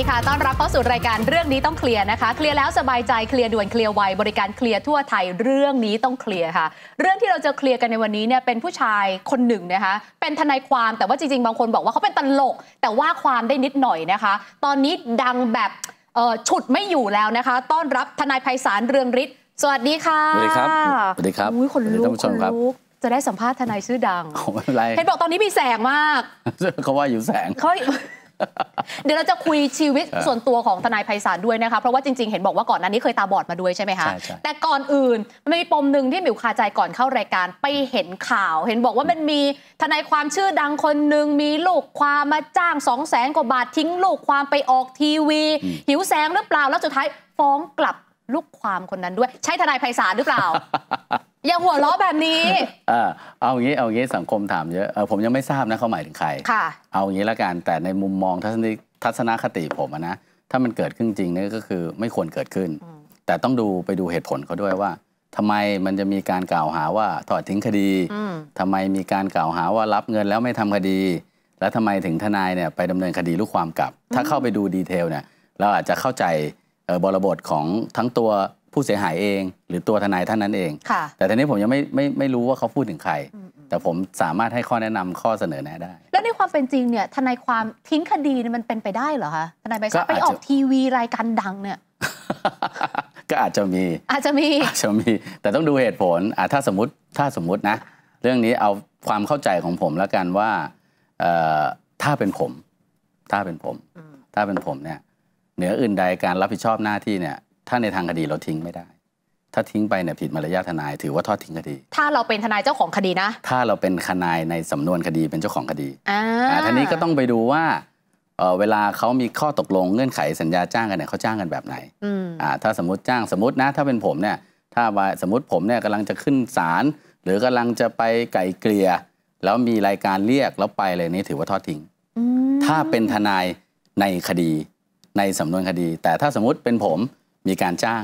ดีค่ะต้อนรับเข้าสู่รายการเรื่องนี้ต้องเคลียร์นะคะเคลียร์แล้วสบายใจเคลียร์ด่วนเคลียร์ไวบริการเคลียร์ทั่วไทยเรื่องนี้ต้องเคลียร์ค่ะ เรื่องที่เราจะเคลียร์กันในวันนี้เนี่ยเป็นผู้ชายคนหนึ่งนะคะเป็นทนายความแต่ว่าจริงๆ บางคนบอกว่าเขาเป็นตลก แต่ว่าความได้นิดหน่อยนะคะ ตอนนี้ดังแบบฉุดไม่อยู่แล้วนะคะ ต้อนรับทนายไพศาลเรืองฤทธิ์สวัสดีค่ะสวัสดีครับสวัสดีครับคนลุกคนลุกจะได้สัมภาษณ์ทนายชื่อดังเห็นบอกตอนนี้มีแสงมากเขาว่าอยู่แสงเขาเดี๋ยวเราจะคุยชีวิตส่วนตัวของทนายไพศาลด้วยนะคะเพราะว่าจริงๆ เห็นบอกว่าก่อนนั้นนี้เคยตาบอดมาด้วยใช่ไหมคะแต่ก่อนอื่นมันมีปมหนึ่งที่หมิวคาใจก่อนเข้ารายการไปเห็นข่าว เห็นบอกว่ามันมีทนายความชื่อดังคนหนึ่งมีลูกความมาจ้างสองแสนกว่าบาททิ้งลูกความไปออกทีวี หิวแสงหรือเปล่าแล้วสุดท้ายฟ้องกลับลูกความคนนั้นด้วยใช่ทนายไพศาลหรือเปล่าอย่าหัวล้อแบบนี้อาอเอางี้เอางี้สังคมถามเยอะผมยังไม่ทราบนะเขาหมายถึงใครค่ะเอางี้ละกันแต่ในมุมมองทัศนคติผมนะถ้ามันเกิดขึ้นจริงนี่ก็คือไม่ควรเกิดขึ้น แต่ต้องดูไปดูเหตุผลเขาด้วยว่า ทำไมมันจะมีการกล่าวหาว่าถอดทิ้งคดีทำไมมีการกล่าวหาว่ารับเงินแล้วไม่ทำคดี แล้วทำไมถึงทนายเนี่ยไปดำเนินคดีลูกความกลับถ้าเข้าไปดูดีเทลเนี่ย เราอาจจะเข้าใจบริบทของทั้งตัวผู้เสียหายเอง หรือตัวทนายท่านนั้นเองแต่ทีนี้ผมยังไม่ไม่ไม่รู้ว่าเขาพูดถึงใคร แต่ผมสามารถให้ข้อแนะนำข้อเสนอแนะได้ แล้วในความเป็นจริงเนี่ยทนายความทิ้งคดีมันเป็นไปได้เหรอคะทนายไปชาไปออกทีวีรายการดังเนี่ยก็อาจจะมีอาจจะมีอาจจะมี แต่ต้องดูเหตุผลอถ้าสมมติถ้าสมมตินะเรื่องนี้เอาความเข้าใจของผมแล้วกันว่าถ้าเป็นผม ถ้าเป็นผม ถ้าเป็นผมเนี่ยเหนืออื่นใดการรับผิดชอบหน้าที่เนี่ยถ้าในทางคดีเราทิ้งไม่ได้ ถ้าทิ้งไปเนี่ยผิดมารยาททนายถือว่าทอดทิ้งคดี ถ้าเราเป็นทนายเจ้าของคดีนะ ถ้าเราเป็นทนายในสำนวนคดีเป็นเจ้าของคดีอ่าท่านี้ก็ต้องไปดูว่าเวลาเขามีข้อตกลงเงื่อนไขสัญญาจ้างกันเนี่ยเขาจ้างกันแบบไหนอ่าถ้าสมมติจ้างสมมตินะถ้าเป็นผมเนี่ยถ้าว่าสมมติผมเนี่ยกำลังจะขึ้นศาลหรือกำลังจะไปไก่เกลี่ยแล้วมีรายการเรียกแล้วไปเลยนี้ถือว่าทอดทิ้งถ้าเป็นทนายในคดีในสำนวนคดี แต่ถ้าสมมุติเป็นผมมีการจ้าง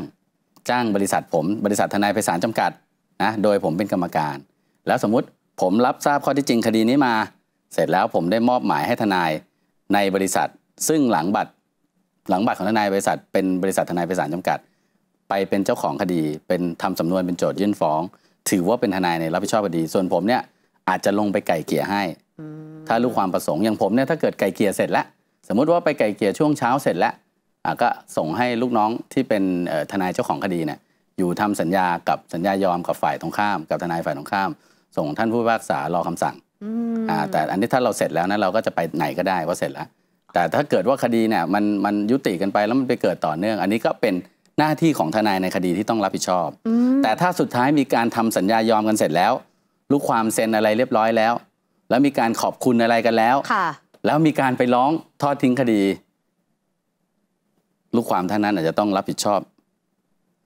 จ้างบริษัทผม บริษัททนายไพศาลจำกัดนะโดยผมเป็นกรรมการ แล้วสมมติผมรับทราบข้อที่จริงคดีนี้มา เสร็จแล้วผมได้มอบหมายให้ทนายในบริษัท ซึ่งหลังบัตรหลังบัตรของทนายบริษัท เป็นบริษัททนายไพศาลจำกัด ไปเป็นเจ้าของคดี เป็นทำสำนวนเป็นโจทยื่นฟ้อง ถือว่าเป็นทนายในรับผิดชอบคดี ส่วนผมเนี่ยอาจจะลงไปไก่เกี่ยให้ถ้าลูกความประสงค์อย่างผมเนี่ยถ้าเกิดไก่เกี่ยเสร็จแล้วสมมุติว่าไปไก่เกี่ยช่วงเช้าเสร็จแล้วก็ส่งให้ลูกน้องที่เป็นทนายเจ้าของคดีเนี่ยอยู่ทำสัญญากับสัญญายอมกับฝ่ายตรงข้าม กับทนายฝ่ายตรงข้าม ส่งท่านผู้พิพากษารอคำสั่งแต่อันนี้ถ้าเราเสร็จแล้วนะเราก็จะไปไหนก็ได้ว่าเสร็จแล้ว แต่ถ้าเกิดว่าคดีเนี่ยมันมันยุติกันไปแล้วมันไปเกิดต่อเนื่อง อันนี้ก็เป็นหน้าที่ของทนายในคดีที่ต้องรับผิดชอบ แต่ถ้าสุดท้ายมีการทำสัญญายอมกันเสร็จแล้ว ลูกความเซ็นอะไรเรียบร้อยแล้ว แล้วมีการขอบคุณอะไรกันแล้วแล้วมีการไปร้องทอดทิ้งคดี ลูกความท่านนั้นอาจจะต้องรับผิดชอบ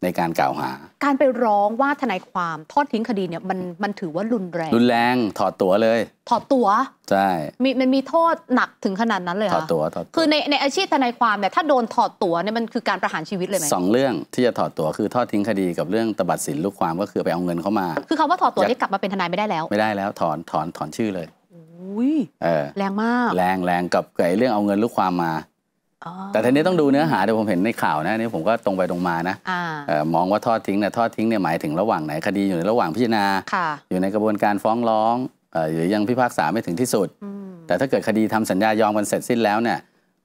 ในการกล่าวหาการไปร้องว่าทนายความทอดทิ้งคดีเนี่ยมันมันถือว่ารุนแรง รุนแรงถอดตัวเลย ถอดตัวใช่มีมันมีโทษหนักถึงขนาดนั้นเลยถอดตัวถอดคือในในอาชีพทนายความเนี่ยถ้าโดนถอดตัวเนี่ยมันคือการประหารชีวิตเลยไหมสองเรื่องที่จะถอดตัวคือทอดทิ้งคดี กับเรื่องตบัดสินลูกความก็คือไปเอาเงินเข้ามา คือคำว่าถอดตัวนี่กลับมาเป็นทนายไม่ได้แล้ว ไม่ได้แล้วถอนถอนถอนชื่อเลยเออแรงมากแรงแรงกับไอ้เรื่องเอาเงินลูกความมา แต่ทีนี้ต้องดูเนื้อหาทดี่ผมเห็นในข่าวนะนี่ผมก็ตรงไปตรงมานะมองว่าทอดทิ้งเนี่ยทอดทิ้งเนี่ยหมายถึงระหว่างไหนคดีอยู่ในระหว่างพิจารณาอยู่ในกระบวนการฟ้องร้องหรือยังพิพากษาไม่ถึงที่สุด แต่ถ้าเกิดคดีทำสัญญายอมกันเสร็จสิ้นแล้วเนี่ย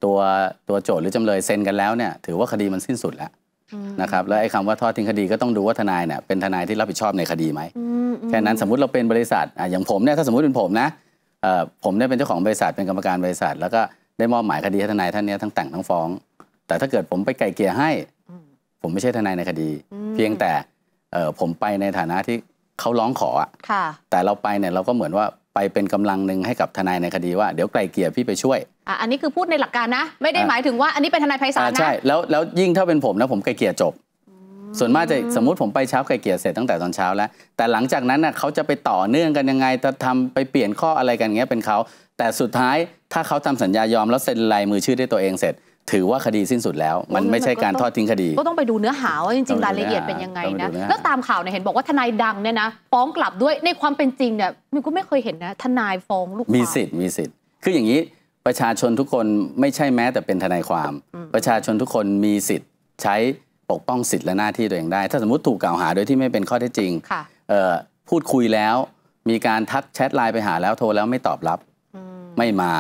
ตัวตัวโจทย์หรือจำเลยเซ็นกันแล้วเนี่ยถือว่าคดีมันสิ้นสุด แล้วนะครับแล้วไอ้คำว่าทอดทิ้งคดีก็ต้องดูว่าทนายเนี่ยเป็นทนายที่รับผิดชอบในคดีไหมแค่นั้นสมมติเราเป็นบริษัทอย่างผมเนี่ยถ้าสมมติเป็นผมนะผมได้เป็นเจ้าของบริษัทเป็นกรรมการบริษัท แล้วก็ได้มอบหมายคดีให้ทนายท่านนี้ทั้งแต่งทั้งฟ้อง แต่ถ้าเกิดผมไปไกลเกลี่ยให้ ผมไม่ใช่ทนายในคดี เพียงแต่ผมไปในฐานะที่เขาร้องขอ แต่เราไปเนี่ยเราก็เหมือนว่าไปเป็นกำลังหนึ่งให้กับทนายในคดีว่าเดี๋ยวไกลเกลี่ยพี่ไปช่วยอ่ะอันนี้คือพูดในหลักการนะไม่ได้หมายถึงว่าอันนี้เป็นทนายไพศาลนะใช่แล้วแล้วยิ่งถ้าเป็นผมนะผมไกลเกลี่ยจบส่วนมากจะ สมมุติผมไปเช้าไก่เกี่ยเสร็จตั้งแต่ตอนเช้าแล้ว แต่หลังจากนั้นน่ะเขาจะไปต่อเนื่องกันยังไง จะทำไปเปลี่ยนข้ออะไรกันเงี้ยเป็นเขา แต่สุดท้ายถ้าเขาทำสัญญายอมแล้วเซ็นลายมือชื่อได้ตัวเองเสร็จ ถือว่าคดีสิ้นสุดแล้ว มันไม่ใช่การทอดทิ้งคดี ก็ต้องไปดูเนื้อหา ว่าจริงๆรายละเอียดเป็นยังไงนะแล้วตามข่าวเนี่ยเห็นบอกว่าทนายดังเนี่ยนะฟ้องกลับด้วยในความเป็นจริงเนี่ยมันก็ไม่เคยเห็นนะ ทนายฟ้องลูกความมีสิทธิ์มีสิทธิ์คืออย่างนี้ประชาชนทุกคนไม่ใช่แม้แต่เป็นทนายความ ประชาชนทุกคนมีสิทธิ์ใช้ปกป้องสิทธิ์และหน้าที่ตัวเองได้ ถ้าสมมติถูกกล่าวหาโดยที่ไม่เป็นข้อเท็จจริง พูดคุยแล้วมีการทักแชทไลน์ไปหาแล้วโทรแล้วไม่ตอบรับไม่มา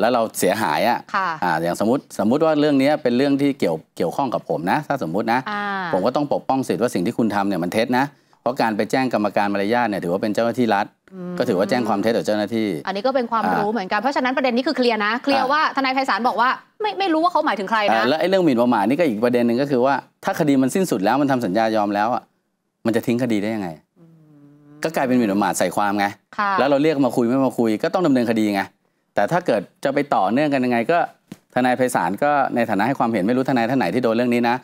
แล้วเราเสียหายอ่ะอะอย่างสมมติสมมติว่าเรื่องนี้เป็นเรื่องที่เกี่ยวเกี่ยวข้องกับผมนะถ้าสมมตินะผมก็ต้องปกป้องสิทธิ์ว่าสิ่งที่คุณทำเนี่ยมันเท็จนะเพราะการไปแจ้งกรรมการมารยาทเนี่ยถือว่าเป็นเจ้าหน้าที่รัฐก็ถือว่าแจ้งความเท็จต่อเจ้าหน้าที่ อันนี้ก็เป็นความรู้เหมือนกัน เพราะฉะนั้นประเด็นนี้คือเคลียร์นะ เคลียร์ว่าทนายไพศาลบอกว่าไม่ไม่รู้ว่าเขาหมายถึงใครนะ แล้วไอ้เรื่องหมิ่นประมาทนี่ก็อีกประเด็นหนึ่งก็คือว่า ถ้าคดีมันสิ้นสุดแล้วมันทำสัญญายอมแล้วอ่ะมันจะทิ้งคดีได้ยังไง ก็กลายเป็นหมิ่นประมาทใส่ความไงแล้วเราเรียกมาคุยไม่มาคุย ก็ต้องดำเนินคดีไง แต่ถ้าเกิดจะไปต่อเนื่องกันยังไงก็ ทนายไพศาลก็ในฐานะให้ความเห็นไม่รู้ทนายท่านไหนที่โดนเรื่องนี้นะ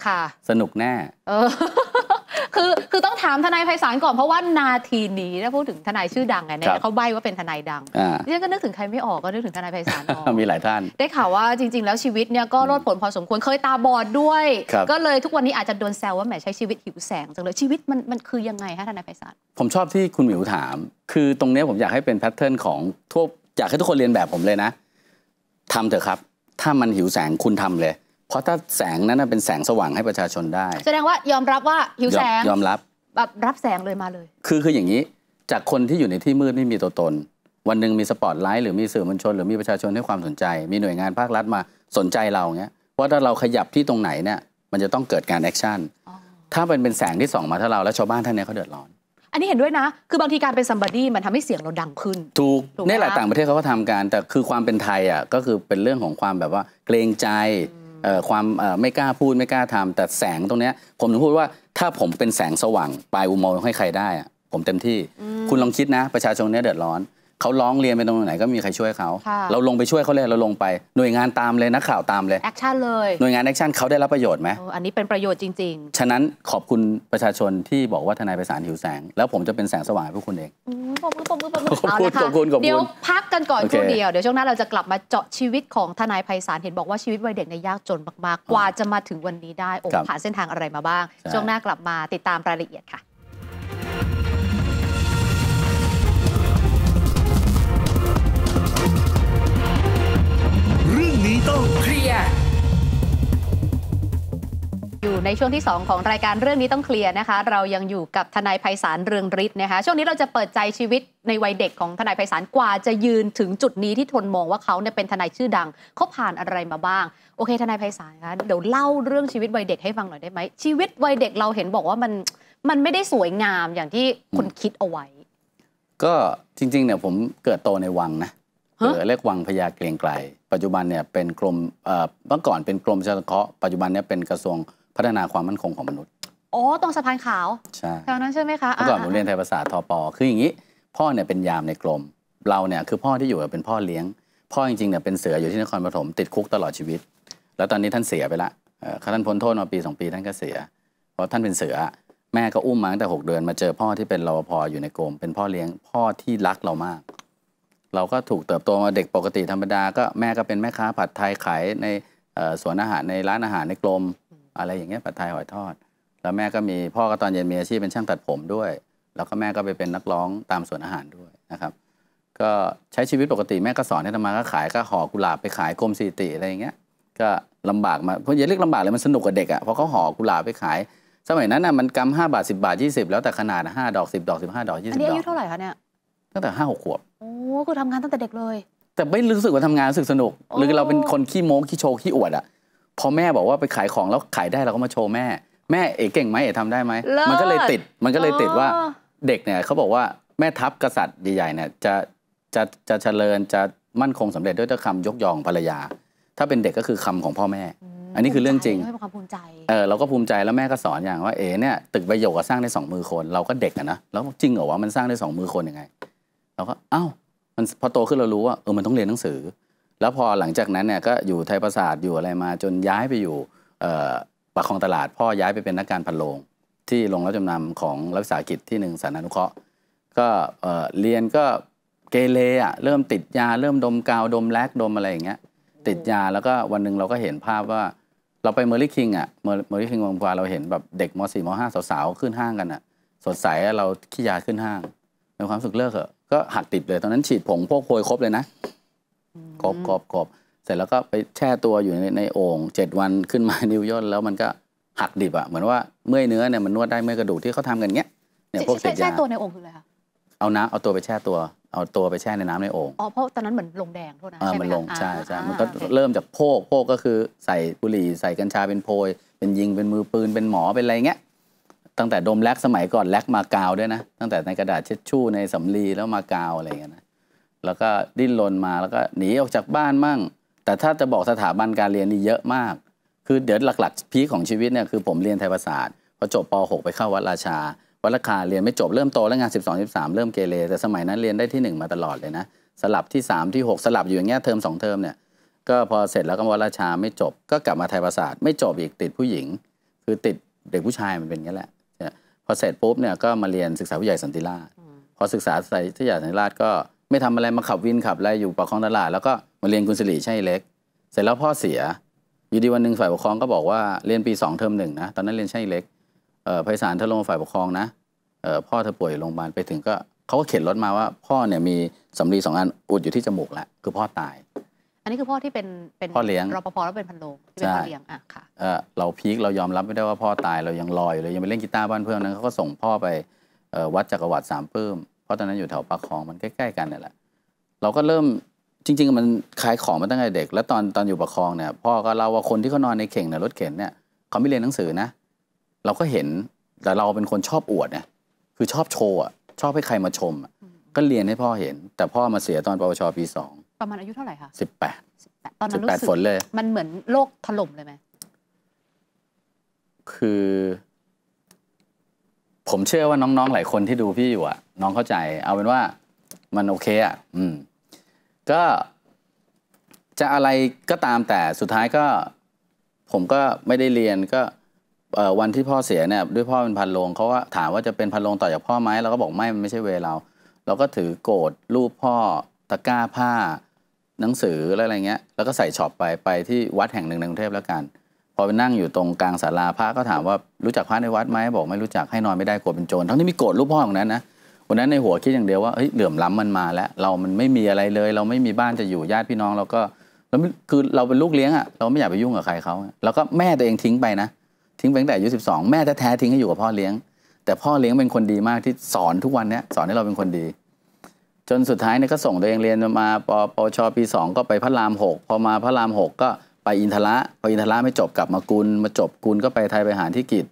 สนุกแน่คือคือต้องถามทนายไพศาลก่อนเพราะว่านาทีนี้ถ้าพูดถึงทนายชื่อดังไงเนี่ยเขาใบว่าเป็นทนายดังเนี่ยก็นึกถึงใครไม่ออกก็นึกถึงทนายไพศาลออกมีหลายท่าน ได้ข่าวว่าจริงๆแล้วชีวิตเนี่ยก็รอดผลพอสมควรเคยตาบอดด้วยก็เลยทุกวันนี้อาจจะโดนแซวว่าแหมใช้ชีวิตหิวแสงจังเลยชีวิตมันมันคือยังไงฮะทนายไพศาลผมชอบที่คุณหมิวถาม คือตรงนี้ผมอยากให้เป็นแพทเทิร์นของทั่วอยากให้ทุกคนเรียนแบบผมเลยนะทำเถอะครับ ถ้ามันหิวแสงคุณทำเลยเพราะถ้าแสงนั้นเป็นแสงสว่างให้ประชาชนได้ แสดงว่ายอมรับว่าหิวแสงยอมรับแบบรับแสงเลยมาเลย คือคืออย่างนี้จากคนที่อยู่ในที่มืดไม่มีตัวตน วันหนึ่งมีสปอตไลท์หรือมีสื่อมวลชนหรือ มีประชาชนให้ความสนใจ มีหน่วยงานภาครัฐมาสนใจเราเงี้ยว่าถ้าเราขยับที่ตรงไหนเนี่ยมันจะต้องเกิดการแอคชั่นถ้าเป็นเป็นแสงที่ส่อง มาถ้าเราและชาวบ้านท่านนี้เขาเดือดร้อน อันนี้เห็นด้วยนะ คือบางทีการเป็นซัมบาดี้มันทำให้เสียงเราดังขึ้นถูกนี่แหละต่างประเทศเขาก็ทำการ แต่คือความเป็นไทยอ่ะก็คือเป็นเรื่องของความแบบว่าเกรงใจความไม่กล้าพูดไม่กล้าทำแต่แสงตรงนี้ ผมถึงพูดว่าถ้าผมเป็นแสงสว่าง ปลายอุโมงค์ให้ใครได้ ผมเต็มที่ คุณลองคิดนะประชาชนเนี้ยเดือดร้อนเขาร้องเรียนไปตรงไหนก็มีใครช่วยเขา เราลงไปช่วยเขาเลยเราลงไป หน่วยงานตามเลยนักข่าวตามเลยแอคชั่นเลย หน่วยงาน แอคชั่นเขาได้รับประโยชน์ไหมอันนี้เป็นประโยชน์จริง ๆ ฉะนั้นขอบคุณประชาชนที่บอกว่า ทนายไพศาลหิวแสง แล้วผมจะเป็นแสงสว่างให้พวกคุณเองขอบคุณขอบคุณขอบคุณเอคเดี๋ยวพักกันก่อนช่วงเดียวเดี๋ยวช่วงหน้าเราจะกลับมาเจาะชีวิตของทนายไพศาลเห็นบอกว่าชีวิตวัยเด็กในยากจนมากๆกว่าจะมาถึงวันนี้ได้โอ้ผ่านเส้นทางอะไรมาบ้างช่วงหน้ากลับมาติดตามรายละเอียดค่ะนี้ต้องเคลียร์อยู่ในช่วงที่2ของรายการเรื่องนี้ต้องเคลียร์นะคะเรายังอยู่กับทนายไพศาลเรืองฤทธิ์นะคะช่วงนี้เราจะเปิดใจชีวิตในวัยเด็กของทนายไพศาลกว่าจะยืนถึงจุดนี้ที่ทนมองว่าเขาเนี่ยเป็นทนายชื่อดังเขาผ่านอะไรมาบ้าง โอเค ทนายไพศาลคะเดี๋ยวเล่าเรื่องชีวิตวัยเด็กให้ฟังหน่อยได้ไหมชีวิตวัยเด็กเราเห็นบอกว่ามันมันไม่ได้สวยงามอย่างที่คนคิดเอาไว้ ก็จริง ๆเนี่ยผมเกิดโตในวังนะรือเรียกวังพญาเกรียงไกรปัจจุบันเนี่ยเป็นกรมเมื่อก่อนเป็นกรมเฉพาะปัจจุบันเนี่ยเป็นกระทรวงพัฒนาความมั่นคงของมนุษย์อ๋อตรงสะพานขาวใช่แถวนั้นใช่ไหมคะเมื่อก่อนผมเรียนไทยภาษาทปคืออย่างนี้ พ่อเนี่ยเป็นยามในกรมเราเนี่ยคือพ่อที่อยู่เป็นพ่อเลี้ยงพ่อจริงๆเนี่ยเป็นเสืออยู่ที่นครปฐมติดคุกตลอดชีวิต แล้วตอนนี้ท่านเสียไปละข้าท่านพ้นโทษมาปีสองปีท่านก็เสียเพราะท่านเป็นเสือ แม่ก็อุ้มมาตั้งแต่ 6 เดือน มาเจอพ่อที่เป็นรปภอยู่ในกรมเป็นพ่อเลี้ยง พ่อที่รักเรามากเราก็ถูกเติบโตมาเด็กปกติธรรมดา ก็แม่ก็เป็นแม่ค้าผัดไทยขายในสวนอาหารในร้านอาหารในกลมอะไรอย่างเงี้ย ผัดไทยหอยทอดแล้วแม่ก็มีพ่อก็ตอนเย็นมีอาชีพเป็นช่างตัดผมด้วย แล้วก็แม่ก็ไปเป็นนักร้องตามสวนอาหารด้วยนะครับก็ใช้ชีวิตปกติแม่ก็สอนให้ทำมาก็ขายก็ห่อกุหลาบไปขายกลมสีติอะไรอย่างเงี้ยก็ลำบากมาเพราะอย่าเรียกลำบากเลยมันสนุกกับเด็กอะ่ะเพราะเขาห่อกุหลาบไปขาย สมัยนั้นน่ะมันกำห้าบาทสิบาทยี่สิบแล้วแต่ขนาดห้าดอกสิบดอกสิบห้าดอกยี่สิบดอกอันนี้อายุเท่าไหร่คะเนี่ยตั้งแต่ห้าหกขวบ โอ้คือทำงานตั้งแต่เด็กเลย แต่ไม่รู้สึกว่าทำงานรู้สึกสนุกหรือเราเป็นคนขี้โม้ขี้โชว์ขี้อวดอะ พอแม่บอกว่าไปขายของแล้วขายได้เราก็มาโชว์แม่ แม่เอ๋เก่งไหมเอ๋ทำได้ไหม มันก็เลยติด มันก็เลยติดว่าเด็กเนี่ยเขาบอกว่าแม่ทัพกษัตริย์ใหญ่ๆเนี่ยจะจะจะเจริญจะมั่นคงสำเร็จด้วยคำยกยองภรรยา ถ้าเป็นเด็กก็คือคำของพ่อแม่ อันนี้คือเรื่องจริงความภูมิใจ เออเราก็ภูมิใจแล้วแม่ก็สอนอย่างว่าเอ๋เนี่ยตึกประโยชนกสร้างได้สองมือคน เราก็เด็กอะนะแล้วจริงเหรอว่ามันสร้างได้สองมือคนยังไงเราก็เอ้ามันพอโตขึ้นเรารู้ว่าเออมันต้องเรียนหนังสือ แล้วพอหลังจากนั้นเนี่ยก็อยู่ไทยประสาทอยู่อะไรมาจนย้ายไปอยู่ปากคลองตลาดพ่อย้ายไปเป็นนักการพันโรงที่โรงรับจำนำของรัฐวิสาหกิจที่หนึ่งสารานุเคราะห์ก็เรียนก็เกเรอ่ะเริ่มติดยา เริ่มดมกาวดมแลกดมอะไรอย่างเงี้ยติดยาแล้วก็วันหนึ่งเราก็เห็นภาพว่าเราไปเมอร์ลี่คิงอ่ะเมอร์ลี่คิงวังวาเราเห็นแบบเด็กมสี่มห้าสาวๆขึ้นห้างกันอ่ะสดใสเราขี้ยาขึ้นห้างในความสุขเลิกเหอะก็หักติดเลยตอนนั้นฉีดผงพวกโพยครบเลยนะครบครบครบเสร็จแล้วก็ไปแช่ตัวอยู่ในในโอ่งเจ็ดวันขึ้นมานิวยอร์กแล้วมันก็หักดิบอะเหมือนว่าเมื่อยเนื้อเนี่ยมันนวดได้เมื่อยกระดูก ที่เขาทำกันเงี้ยเนี่ยพวกเสษยาแช่ตัวในโอ่งคืออะไรคะเอาน้ำเอาตัวไปแช่ตัวเอาตัวไปแช่ในน้ำในโอ่งอ๋อเพราะตอนนั้นเหมือนลงแดงโทษนะใช่ไหมมันลงใช่ใช่มันก็เริ่มจากโพกโพกก็คือใส่บุหรี่ใส่กัญชาเป็นโพย เป็นยิงเป็นมือปืนเป็นหมอเป็นอะไรเงี้ยตั้งแต่ดมแลกสมัยก่อน แลกมากาวด้วยนะ ตั้งแต่ในกระดาษเช็ดชู่ในสำลี แล้วมากาวอะไรอย่างเงี้ยนะแล้วก็ดิ้นรนมาแล้วก็หนีออกจากบ้านมั่ง แต่ถ้าจะบอกสถาบันการเรียนนี่เยอะมาก คือเดี๋ยวหลักๆพีของชีวิตเนี่ยคือผมเรียนไทยภาษาพอจบป .6 ไปเข้าวัดราชา วัดราคาเรียนไม่จบเริ่มโตแล้วงาน 12 13เริ่มเกเรแต่สมัยนั้นเรียนได้ที่ 1 มาตลอดเลยนะสลับที่3ที่6 สลับอยู่อย่างเงี้ยเทอม 2 เทอมเนี่ย ก็พอเสร็จแล้วก็วัดราชาไม่จบก็กลับมาไทยภาษาไม่จบอีกติดผู้หญิง คือติดเด็กผู้ชายมันเป็นงี้แหละพอเสร็จปุ๊บเนี่ยก็มาเรียนศึกษาวิทยาสันติราชพอศึกษาวิทยาสันติราชก็ไม่ทำอะไรมาขับวินขับอะไรอยู่ปากคลองตลาดแล้วก็มาเรียนกุศลีใช่เล็กเสร็จแล้วพ่อเสียอยู่ดีวันหนึ่งฝ่ายปกครองก็บอกว่าเรียนปีสองเทอมหนึ่งนะตอนนั้นเรียนใช่เล็กเออไพศาลเธอลงฝ่ายปกครองนะเออพ่อเธอป่วยโรงพยาบาลไปถึงก็เขาก็เข็นรถมาว่าพ่อเนี่ยมีสำลีสองอันอุดอยู่ที่จมูกแล้วคือพ่อตายอันนี้คือพ่อที่เป็นเป็นพ่อเลี้ยงรปภแล้วเป็นพันโลงที่เป็นพ่อเลี้ยงอ่ะค่ะเราพีคเรายอมรับไม่ได้ว่าพ่อตายเรายังลอยเลยยังไปเล่นกีตาร์บ้านเพื่อนนั้นเขาก็ส่งพ่อไปวัดจักรวรรดิสามเพิ่มเพราะตอนนั้นอยู่แถวปากคลองมันใกล้ ๆ กันนี่แหละเราก็เริ่มจริงๆ มันขายของมาตั้งแต่เด็กแล้วตอนตอนอยู่ปากคลองเนี่ยพ่อก็เล่าว่าคนที่เขานอนในเข่งเนี่ยรถเข็นเนี่ยเขาไม่เรียนหนังสือนะ เราก็เห็นแต่เราเป็นคนชอบอวดเนี่ยคือชอบโชว์อ่ะชอบให้ใครมาชมก็เรียนให้พ่อเห็นแต่พ่อมาเสียตอนปวชปีสองประมาณอายุเท่าไหร่คะสิบแปด ตอนนั้นรู้สึกฝนเลยมันเหมือนโลกถล่มเลยไหม คือ ผมเชื่อว่าน้องๆ หลายคนที่ดูพี่อยู่อะน้องเข้าใจ เอาเป็นว่ามันโอเคอะอืม ก็ จะอะไรก็ตามแต่สุดท้ายก็ ผมก็ไม่ได้เรียนก็วันที่พ่อเสียเนี่ย ด้วยพ่อเป็นพันโลง เขาว่าถามว่าจะเป็นพันโลงต่อจากพ่อไหมเราก็บอกไม่มันไม่ใช่เวลราเราก็ถือโกรธรูปพ่อตะกร้าผ้าหนังสืออะไรอะไรเงี้ยแล้วก็ใส่ช็อปไปไปที่วัดแห่งหนึ่งในกรุงเทพแล้วกัน พอไปนั่งอยู่ตรงกลางศาลาพระก็ถามว่ารู้จักพระในวัดไหมบอกไม่รู้จักให้นอนไม่ได้กลัวเป็นโจรทั้งที่มีโกรธลูกพ่อของนั้นนะวันนั้นในหัวคิดอย่างเดียวว่าเฮ้ยเหลื่อมล้ำมันมาแล้วเรามันไม่มีอะไรเลย เราไม่มีบ้านจะอยู่ญาติพี่น้องเราก็เราคือเราเป็นลูกเลี้ยงอะ่ะเราไม่อยากไปยุ่งกับใครเขาแล้วก็แม่ตัวเองทิ้งไปนะทิ้งไปตั้งแต่อายุสิบสองแม่แท้ๆทิ้งให้อยู่กับพ่อเลี้ยงแต่พ่อเลี้ยงเป็นคนดีมากที่สอนทุกวันเนี้ยสอนให้เราเป็นคนดีจนสุดท้ายเนี่ยก็ส่งตัวเองเรียนมาปปชปีสองก็ไปพระรามหกพอมาพระรามหกก็ไปอินทระพออินทระไม่จบกลับมากุลมาจบกุลก็ไปไทยไปหารที่กิจ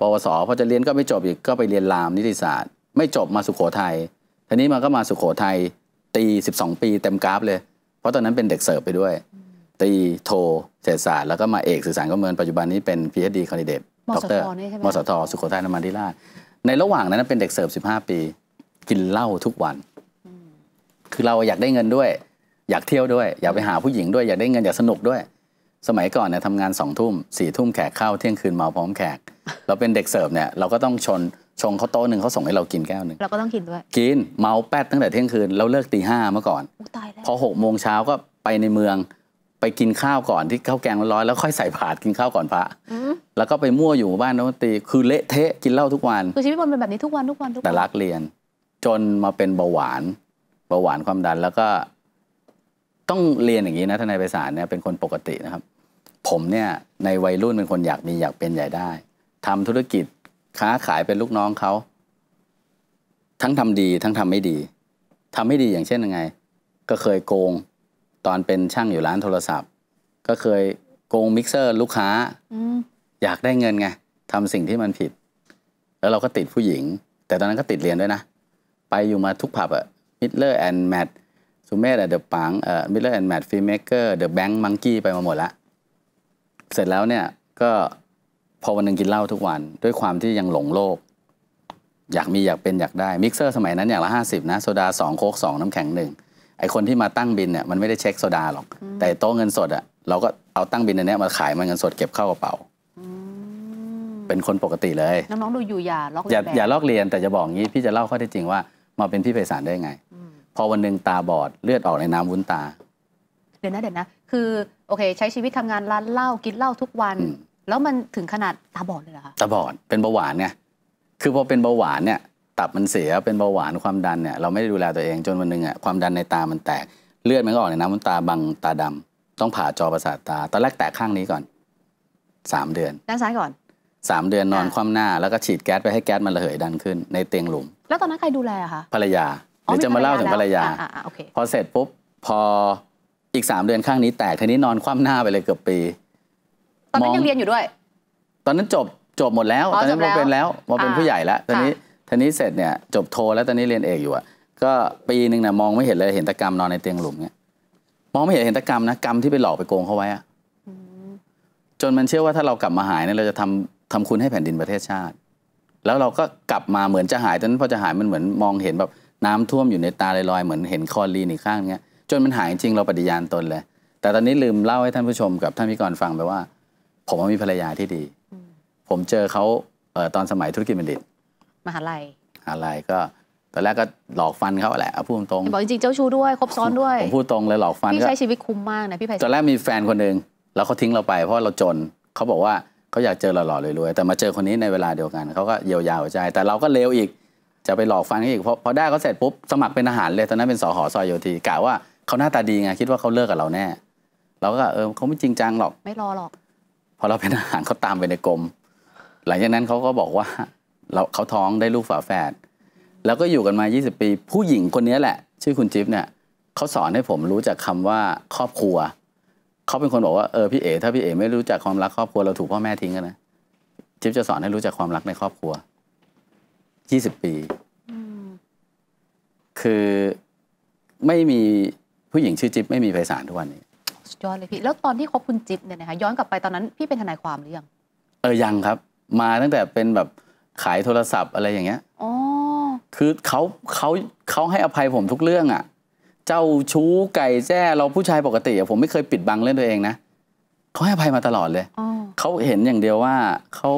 ปวสพอจะเรียนก็ไม่จบอีกก็ไปเรียนราม นิติศาสตร์ไม่จบมาสุโขทัยทีนี้มันก็มาสุโขทัยตี 12 ปีเต็มกราฟเลย เพราะตอนนั้นเป็นเด็กเสิร์ฟไปด้วย ตีโทเศรษฐศาสตร์แล้วก็มาเอกสื่อสารกับเมืองปัจจุบันนี้เป็น PhD คดีคอนดิเดรมสทสุโขทัยนรามาีิราชในระหว่างนั้นเป็นเด็กเสิร์ฟ15 ปีกินเหล้าทุกวันคือเราอยากได้เงินด้วย อยากเที่ยวด้วย อยากไปหาผู้หญิงด้วยอยากได้เงินอยากสนุกด้วย สมัยก่อนเนี่ยทำงานสองทุ่มสี่ทุ่มแขกเข้าเที่ยงคืนเมาพร้อมแขก เราเป็นเด็กเสิร์ฟเนี่ยเราก็ต้องชนชงเขาโต๊ะหนึ่งเขาส่งให้เรากินแก้วหนึ่งเราก็ต้องกินด้วยกินเมาแป๊ดตั้งแต่เที่ยงคืนเราเลิกตีห้าเมื่อก่อนตายแล้วพอหกโมงเช้าก็ไปในเมืองไปกินข้าวก่อนที่ข้าวแกงร้อยแล้วค่อยใส่ผาดกินข้าวก่อนพระแล้วก็ไปมั่วอยู่บ้านน้นตีคือเละเทะกินเหล้าทุกวันคือชีวิตมันเป็นแบบนี้ทุกวันทุกวันทุกวันแต่รักเรียน จนมาเป็นเบาหวานเบาหวานความดันแล้วก็ต้องเรียนอย่างนี้นะทนายไพศาลเนี่ยเป็นคนปกตินะครับ ผมเนี่ย ในวัยรุ่นเป็นคนอยากมีอยากเป็นใหญ่ได้ ทำธุรกิจค้าขายเป็นลูกน้องเขา ทั้งทำดีทั้งทำไม่ดี ทำไม่ดีอย่างเช่นยังไง ก็เคยโกงตอนเป็นช่างอยู่ร้านโทรศัพท์ ก็เคยโกงมิกเซอร์ลูกค้าอยากได้เงินไงทำสิ่งที่มันผิด แล้วเราก็ติดผู้หญิง แต่ตอนนั้นก็ติดเรียนด้วยนะไปอยู่มาทุกผับอะมิดเลอร์แอนด์แมทซูเม่เดอะปังเอ่อมิดเลอร์แอนด์แมทฟิเมเกอร์เดอะแบงค์มังกี้ไปมาหมดละเสร็จแล้วเนี่ย ก็พอวันหนึ่งกินเหล้าทุกวันด้วยความที่ยังหลงโลก อยากมีอยากเป็นอยากได้มิกเซอร์สมัยนั้นอย่างละห้าสิบนะโซดาสองโค้กงน้ำแข็งหนึ่งไอคนที่มาตั้งบินเนี่ยมันไม่ได้เช็คโซดาหรอก แต่โต๊ะเงินสดอะเราก็เอาตั้งบินอันนี้มาขายมันเงินสดเก็บเข้ากระเป๋าเป็นคนปกติเลยน้องๆดูอยู่อย่าลอกีย่าอย่าลอกเรียนแต่จะบอกงี้พี่จะเล่าข้อที่จริงว่า มาเป็นพี่ไพศาลได้ไงพอวันหนึ่งตาบอดเลือดออกในน้ำวุ้นตาเดี๋ยวนะเดี๋ยวนะ คือโอเค ใช้ชีวิตทำงานร้านเหล้ากินเหล้าทุกวัน แล้วมันถึงขนาดตาบอดเลยเหรอคะตาบอดเป็นเบาหวานไงคือพอเป็นเบาหวานเนี่ย ตับมันเสียเป็นเบาหวานความดันเนี่ยเราไม่ได้ดูแลตัวเองจนวันหนึ่งอ่ะความดันในตามันแตกเลือดมันก็ออกในน้ำมันตาบังตาดำต้องผ่าจอประสาทตา ตอนแรกแตกข้างนี้ก่อนสามเดือนด้านซ้ายก่อนสามเดือนนอนคว่ำหน้าแล้วก็ฉีดแก๊สไปให้แก๊สมันระเหยดันขึ้นในเตียงหลุม แล้วตอนนั้นใครดูแลอะคะภรรยาเดี๋ยวจะมาเล่าถึงภรรยา พอเสร็จปุ๊บพออีกสามเดือนข้างนี้ แตกทีนี้นอนคว่ำหน้าไปเลยเกือบปีตอนนั้นยังเรียนอยู่ด้วย ตอนนั้นจบจบหมดแล้วตอนนั้นมาเป็นแล้วมาเป็นผู้ใหญ่แล้วตอนนี้ทีนี้เสร็จเนี่ย จบโทแล้วตอนนี้เรียนเอกอยู่อ่ะก็ปีหนึ่งน่ะมองไม่เห็นเลยเห็นตะกรรมนอนในเตียงหลุมเนี่ยมองไม่เห็นเห็นตะกรรมนะกรรมที่ไปหลอกไปโกงเขาไว้อะจนมันเชื่อว่าถ้าเรากลับมาหายเนี่ยเราจะทำทำคุณให้แผ่นดินประเทศชาติ แล้วเราก็กลับมาเหมือนจะหายตอนนั้นพอจะหายมันเหมือนมองเห็นแบบน้ำท่วมอยู่ในตาลอยๆเหมือนเห็นคอรีนอีกข้างเนี้ย จนมันหายจริงเราปฏิญาณตนเลย แต่ตอนนี้ลืมเล่าให้ท่านผู้ชมกับท่านพิกรฟังไปว่า ผมมีภรรยาที่ดี ผมเจอเขาเตอนสมัยธุรกิจบัณฑิต มหาลัยมหาลัยก็ตอนแรกก็หลอกฟันเขาแหละเอาพูดตรงบอกจริงเจ้าชู้ด้วยคบซ้อนด้วยผมพูดตรงเลยหลอกฟันพี่ใช้ชีวิตคุ้มมากนะพี่ไพศาลตอนแรกมีแฟนคนหนึ่งแล้วเขาทิ้งเราไปเพราะเราจนเขาบอกว่าเขาอยากเจอเราหล่อรวยๆแต่มาเจอคนนี้ในเวลาเดียวกันเขาก็เยียวยาหัวใจ แต่เราก็เลวอีกจะไปหลอกฟันเขาอีกพอพอได้เขาเสร็จปุ๊บสมัครเป็นทหารเลยตอนนั้นเป็นสหซอยโยธีกะว่าเขาหน้าตาดีไงคิดว่าเขาเลิกกับเราแน่ เราก็เออเขาไม่จริงจังหรอก ไม่รอหรอก พอเราเป็นทหารเขาตามไปในกรม หลังจากนั้นเขาก็บอกว่า เราเขาท้องได้ลูกฝาแฝดแล้วก็อยู่กันมา 20 ปี ผู้หญิงคนนี้แหละ ชื่อคุณจิ๊บเนี่ยเขาสอนให้ผมรู้จักคำว่าครอบครัวเขาเป็นคนบอกว่าเออพี่เอ๋ถ้าพี่เอ๋ไม่รู้จักความรัก ครอบครัวเราถูกพ่อแม่ทิ้งกันนะจิ๊บจะสอนให้รู้จักความรักในครอบครัวยี่สิบปี คือไม่มีผู้หญิงชื่อจิ๊บไม่มีไพศาลทุกวันนี้ สุดยอดเลยพี่ แล้วตอนที่คบคุณจิ๊บเนี่ยนะคะย้อนกลับไปตอนนั้นพี่เป็นทนายความหรือยังเออ ยังครับ มาตั้งแต่เป็นแบบขายโทรศัพท์อะไรอย่างเงี้ยอ๋อ คือเขาเขาเขาให้อภัยผมทุกเรื่อง อ่ะ เจ้าชู้ ไก่ แจ้ เราผู้ชายปกติอะผมไม่เคยปิดบังเรื่องตัวเอง นะเขาให้อภัยมาตลอดเลยเขาเห็นอย่างเดียวว่าเขา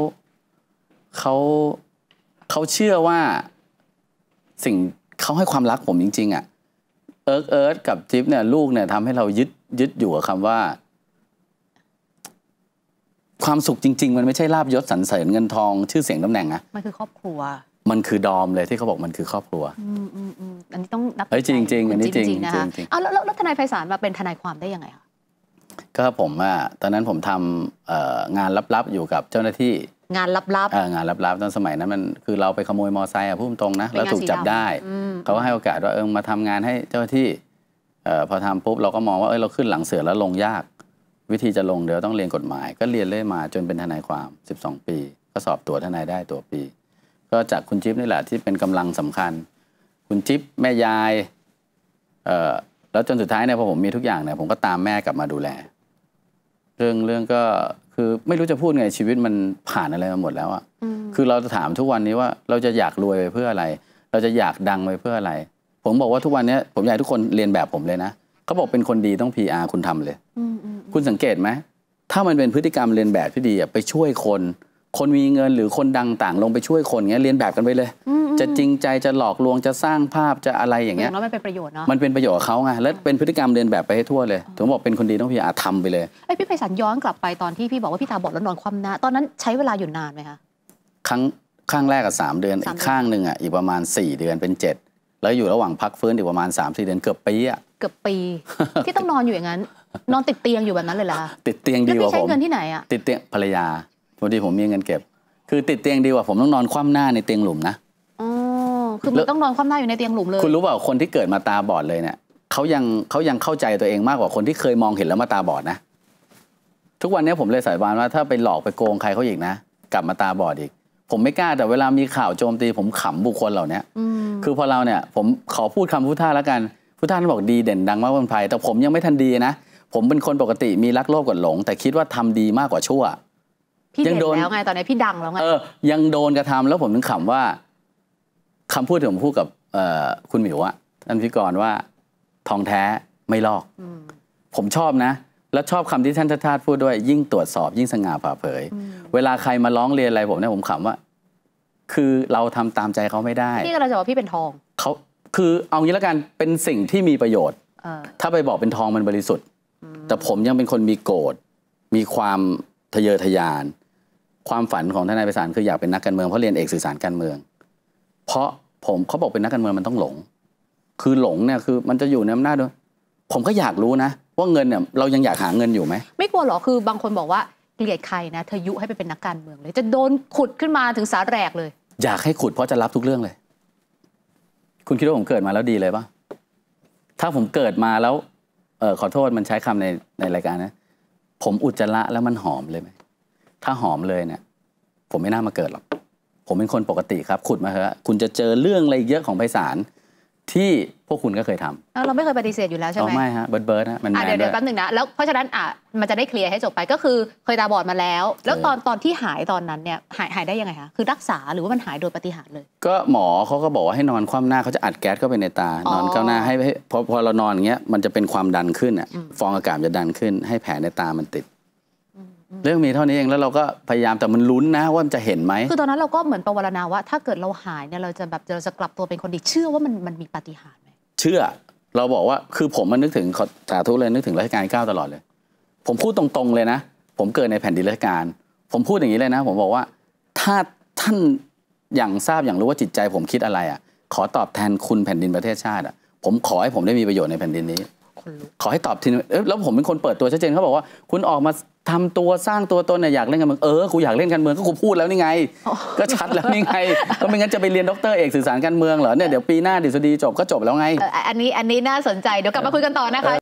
เขาเขาเชื่อว่า สิ่งเขาให้ความรักผมจริง ๆอะ่ะเอิร์กเอิร์ธกับจิ๊บเนี่ย ลูกเนี่ยทำให้เรายึดยึดอยู่กับคำว่า ความสุขจริงๆ มันไม่ใช่ลาบยศสรรเสริญเงินทองชื่อเสียงตำแหน่งนะมันคือครอบครัว มันคือดอมเลยที่เขาบอกมันคือครอบครัว อืมอืมอันนี้ต้องนับเฮ้ยจริงจริงอันนี้จริงจริงนะคะอ้าวแล้วทนายไพศาลมาเป็นทนายความได้ยังไงคะก็ผมอ่ะตอนนั้นผมทำงานลับๆอยู่กับเจ้าหน้าที่งานลับๆงานลับๆตอนสมัยนั้นมันคือเราไปขโมยมอไซค์พ่มตรงนะ แล้วถูกจับได้ เขาก็ให้โอกาสว่าเออมาทำงานให้เจ้าที่พอทำปุ๊บ เราก็มองว่าเออเราขึ้นหลังเสือแล้วลงยากวิธีจะลงเดี๋ยวต้องเรียนกฎหมาย ก็เรียนเรื่อยมาจนเป็นทนายความ 12 ปี ก็สอบตัวทนายได้ตัวปี ก็จากคุณจิ๊บนี่แหละที่เป็นกำลังสำคัญ คุณจิ๊บแม่ยายแล้วจนสุดท้ายเนี่ยพอผมมีทุกอย่างเนี่ยผมก็ตามแม่กลับมาดูแลเรื่องเรื่องก็คือไม่รู้จะพูดไงชีวิตมันผ่านอะไรมาหมดแล้วอะคือเราจะถามทุกวันนี้ว่าเราจะอยากรวยไปเพื่ออะไร เราจะอยากดังไปเพื่ออะไร ผมบอกว่าทุกวันนี้ผมอยากทุกคนเรียนแบบผมเลยนะเขาบอกเป็นคนดีต้อง PR คุณทำเลยคุณสังเกตไหมถ้ามันเป็นพฤติกรรมเรียนแบบที่ดีไปช่วยคนคนมีเงินหรือคนดังต่างลงไปช่วยคนเงี้ยเรียนแบบกันไปเลย จะจริงใจจะหลอกลวงจะสร้างภาพจะอะไรอย่างเงี้ยแมันเป็นประโยชน์เนาะมันเป็นประโยชน์เขาไงและเป็นพฤติกรรมเรียนแบบไปให้ทั่วเลยถึงบอกเป็นคนดีต้องพี่อาทำไปเลยไอพี่ไพศาลย้อนกลับไปตอนที่พี่บอกว่าพี่ตาบอดแล้วนอนคว่ำหน้าตอนนั้นใช้เวลาอยู่นานไหมคะครั้งข้างแรกกับสามเดือนอีกข้างหนึ่งอ่ะอีกประมาณสี่เดือนเป็นเจ็ดแล้วอยู่ระหว่างพักฟื้นอีกประมาณสามสี่เดือนเกือบปีอ่ะเกือบปีที่ต้องนอนอยู่อย่างนั้นนอนติดเตียงอยู่แบบนั้นเลยเหรอติดเตียงดีกว่าผมใช้เงินที่ไหนอะติดเตียงภรรยาพอดีผมมีเงินเก็บ คือติดเตียงดีกว่าผมต้องนอนคว่ำหน้าในเตียงหลุมนะ อ๋อ คือมันต้องนอนคว่ำหน้าอยู่ในเตียงหลุมเลย คุณรู้เปล่าคนที่เกิดมาตาบอดเลยเนี่ยเขายังเขายังเข้าใจตัวเองมากกว่าคนที่เคยมองเห็นแล้วมาตาบอดนะ ทุกวันนี้ผมเลยสายบานว่าถ้าไปหลอกไปโกงใครเขาอีกนะกลับมาตาบอดอีก ผมไม่กล้าแต่เวลามีข่าวโจมตีผมขำบุคคลเหล่านี้คือพอเราเนี่ย ผมขอพูดคำพุทธาแล้วกัน พุทธาท่านบอกดีเด่นดังมากเป็นภัยแต่ผมยังไม่ทันดีนะ ผมเป็นคนปกติมีรักโลภกดหลงแต่คิดว่าทำดีมากกว่าชั่วพี่เด่นแล้วไงตอนนี้พี่ดังแล้วไงเออยังโดนกระทำแล้วผมถึงขำว่า คำพูดที่ผมพูดกับคุณหมิวอะท่านพิกรว่า ทองแท้ไม่ลอก ผมชอบนะ แล้วชอบคำที่ท่านชาติชาติพูดด้วยยิ่งตรวจสอบ ยิ่งสง่าผ่าเผย เวลาใครมาร้องเรียนอะไรผมเนี่ยผมขำว่า คือเราทำตามใจเขาไม่ได้พี่ก็เราจะบอกพี่เป็นทองเขาคือเอางี้แล้วกันเป็นสิ่งที่มีประโยชน์ถ้าไปบอกเป็นทองมันบริสุทธิ์ แต่ผมยังเป็นคนมีโกรธมีความทะเยอทะยานความฝันของทนายไพศาลคืออยากเป็นนักการเมืองเพราะเรียนเอกสื่อสารการเมือง เพราะผมเขาบอกเป็นนักการเมืองมันต้องหลง คือหลงเนี่ยคือ มันจะอยู่ในอำนาจด้วยผมก็อยากรู้นะ ว่าเงินเนี่ย เรายังอยากหาเงินอยู่ไหมไม่กลัวหรอคือ บางคนบอกว่าเกลียดใครนะเธอยุให้ไปเป็นนักการเมืองเลยจะโดนขุดขึ้นมาถึงสาแรกเลย อยากให้ขุดเพราะจะรับทุกเรื่องเลย คุณคิดว่าผมเกิดมาแล้วดีเลยปะถ้าผมเกิดมาแล้ว เออขอโทษมันใช้คำในในรายการนะผมอุจจาระแล้วมันหอมเลยไหมถ้าหอมเลยเนี่ย ผมไม่น่ามาเกิดหรอก ผมเป็นคนปกติครับ ขุดมาเถอะคุณจะเจอเรื่องอะไรเยอะของไพศาล ที่พวกคุณก็เคยทำเราไม่เคยปฏิเสธอยู่แล้วใช่ไหมไม่ฮะ เบิร์ดเบิร์ดฮะมันเดี๋ยวเดี๋ยวแป๊บหนึ่งนะแล้วเพราะฉะนั้นอ่ะมันจะได้เคลียร์ให้จบไป ก็คือเคยตาบอดมาแล้ว แล้วตอนตอนที่หายตอนนั้นเนี่ย หายหายได้ยังไงคะคือรักษาหรือว่ามันหายโดยปฏิหารเลยก็หมอเขาก็บอกว่าให้นอนคว่ำหน้าเขาจะอัดแก๊สเข้าไปในตานอนก้าวหน้าให้พอพอเรานอนอย่างเงี้ยมันจะเป็นความดันขึ้นอ่ะฟองอากาศจะดันขึ้น ให้แผลในตามันติดเรื่องมีเท่านี้เองแล้วเราก็พยายามแต่มันลุ้นนะว่ามันจะเห็นไหมคือตอนนั้นเราก็เหมือนประวรณาว่าถ้าเกิดเราหายเนี่ยเราจะแบบเราจะกลับตัวเป็นคนดี เชื่อว่ามันมันมีปาฏิหาริย์ไหม เชื่อ เราบอกว่าคือผมมันนึกถึงสาธุเลยนึกถึงรัชกาลที่เก้าตลอดเลย ผมพูดตรง ๆ เลยนะ ผมเกิดในแผ่นดินรัชกาลผมพูดอย่างนี้เลยนะ ผมบอกว่า ถ้าท่านอย่างทราบอย่างรู้ว่าจิตใจ ผมคิดอะไรอ่ะ ขอตอบแทนคุณแผ่นดินประเทศชาติอ่ะ ผมขอให้ผมได้มีประโยชน์ในแผ่นดินนี้ขอให้ตอบทีนี้แล้วผมเป็นคนเปิดตัวชัดเจนเขาบอกว่าคุณออกมาทำตัวสร้างตัวตนเนี่ยอยากเล่นกันเมืองเออกูอยากเล่นกันเมืองก็กูพูดแล้วนี่ไง ก็ชัดแล้วนี่ไง ก็ไม่งั้นจะไปเรียนด็อกเตอร์เอกสื่อสารการเมืองเหรอเนี่ยเดี๋ยวปีหน้าดิสดีจบก็จบแล้วไงอันนี้อันนี้น่าสนใจเดี๋ยวกลับมาคุยกันต่อนะคะ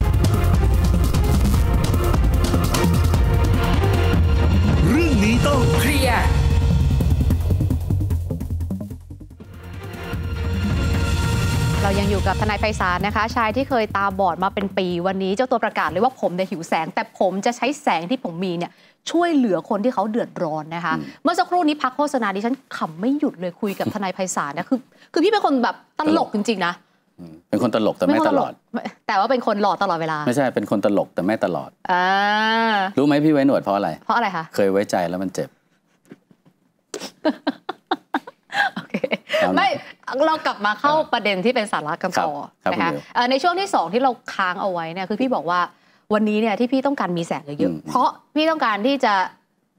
เรายังอยู่กับทนายไพศาลนะคะชายที่เคยตาบอดมาเป็นปีวันนี้เจ้าตัวประกาศเลยว่าผมเนี่ยหิวแสง แต่ผมจะใช้แสงที่ผมมีเนี่ยช่วยเหลือคนที่เขาเดือดร้อนนะคะเมื่อสักครู่นี้พักโฆษณาดิฉันขำไม่หยุดเลยคุยกับทนายไพศาลนะคือคือพี่เป็นคนแบบตลกจริงๆนะเป็นคนตลกแต่ไม่ตลอด แต่ว่าเป็นคนหล่อตลอดเวลาไม่ใช่เป็นคนตลกแต่ไม่ตลอดอรู้ไหมพี่ไว้หนวดเพราะอะไรเพราะอะไรคะเคยไว้ใจแล้วมันเจ็บไม่เรากลับมาเข้าประเด็นที่เป็นสาระกันต่อนะคะในช่วงที่สองที่เราค้างเอาไว้เนี่ยคือพี่บอกว่าวันนี้เนี่ยที่พี่ต้องการมีแสงเยอะๆเพราะพี่ต้องการที่จะ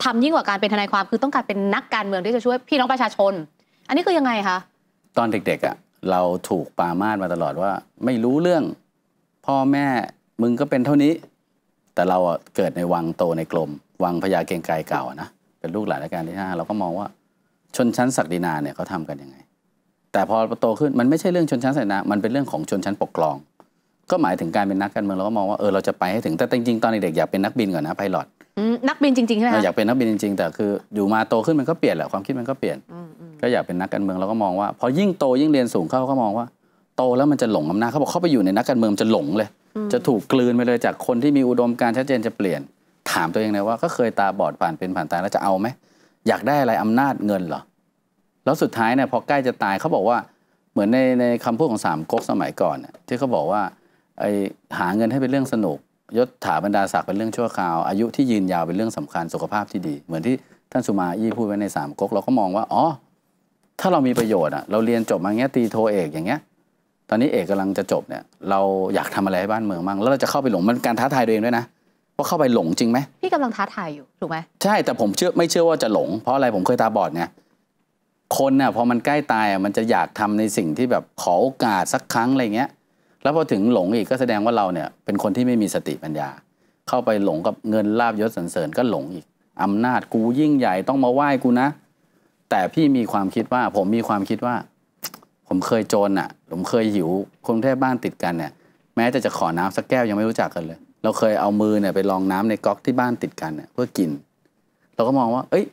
ทำยิ่งกว่าการเป็นทนายความคือต้องการเป็นนักการเมืองที่จะช่วยพี่น้องประชาชน อันนี้คือยังไงคะตอนเด็กๆอ่ะเราถูกปามาดมาตลอดว่าไม่รู้เรื่องพ่อแม่มึงก็เป็นเท่านี้ แต่เราเกิดในวังโตในกลมวังพญาเกงไกรเก่านะเป็นลูกหลานรัชกาลที่ห้าเราก็มองว่าชนชั้นศักดินาเนี่ยเขาทำกันยังไงแต่พอโตขึ้นมันไม่ใช่เรื่องชนชั้นาสนะมันเป็นเรื่องของชนชั้นปกครอง ก็หมายถึงการเป็นนักการเมืองเราก็มองว่าเออเราจะไปให้ถึงแต่จริงๆตอนเด็กอยากเป็นนักบินก่อนนะไพลอดนักบินจริงๆใช่ไหมอยากเป็นนักบินจริงๆ แต่คืออยู่มาโตขึ้นมันก็เปลี่ยนแหละความคิดมันก็เปลี่ยนก็อยากเป็นนักการเมืองเราก็มองว่า พอยิ่งโตยิ่งเรียนสูงเข้าก็มองว่าโตแล้วมันจะหลงอำนาจเขาบอกเข้าไปอยู่ในนักการเมืองจะหลงเลย จะถูกกลืนไปเลยจากคนที่มีอุดมการชัดเจนจะเปลี่ยนถามตัวเองเลยว่าก็เคยตาบอดผ่านเป็นผ่านตายแล้วจะเอาไหมอยากได้อะไรอำนาจเงินเหรอแล้วสุดท้ายเนี่ยพอใกล้จะตายเขาบอกว่าเหมือนในในคำพูดของสามก๊กสมัยก่อนที่เขาบอกว่าไอหาเงินให้เป็นเรื่องสนุกยศถาบรรดาศักดิ์เป็นเรื่องชั่วคราวอายุที่ยืนยาวเป็นเรื่องสำคัญสุขภาพที่ดี เหมือนที่ท่านสุมาอี้พูดไว้ในสามก๊กเราก็มองว่าอ๋อถ้าเรามีประโยชน์อ่ะเราเรียนจบมาเงี้ยตีโทเอกอย่างเงี้ยตอนนี้เอกกาลังจะจบเนี่ยเราอยากทำอะไรให้บ้านเมืองมั่งแล้วเราจะเข้าไปหลงมันการท้าทายตัวเองด้วยนะว่าเข้าไปหลงจริงไหมพี่กำลังท้าทายอยู่ถูกไหมใช่แต่ผมเชื่อไม่เชื่อว่าจะหลงเพราะอะไรผมเคยตาบอดเนี่ยคนน่ะพอมันใกล้ตายอ่ะมันจะอยากทำในสิ่งที่แบบ ขอโอกาสสักครั้ง อะไรเงี้ย แล้วพอถึงหลงอีกก็แสดงว่าเราเนี่ยเป็นคนที่ไม่มีสติปัญญา เข้าไปหลงกับเงินลาบยศสรรเสริญก็หลงอีก อำนาจกูยิ่งใหญ่ต้องมาไหว้กูนะ แต่พี่มีความคิดว่าผมมีความคิดว่า ผมเคยโจรอ่ะผมเคยหิวคนแทบบ้านติดกันเนี่ย แม้แต่จะขอน้ำสักแก้วยังไม่รู้จักกันเลย เราเคยเอามือเนี่ยไปลองน้ำในก๊อกที่บ้านติดกันเนี่ยเพื่อกิน เราก็มองว่า เอ้ย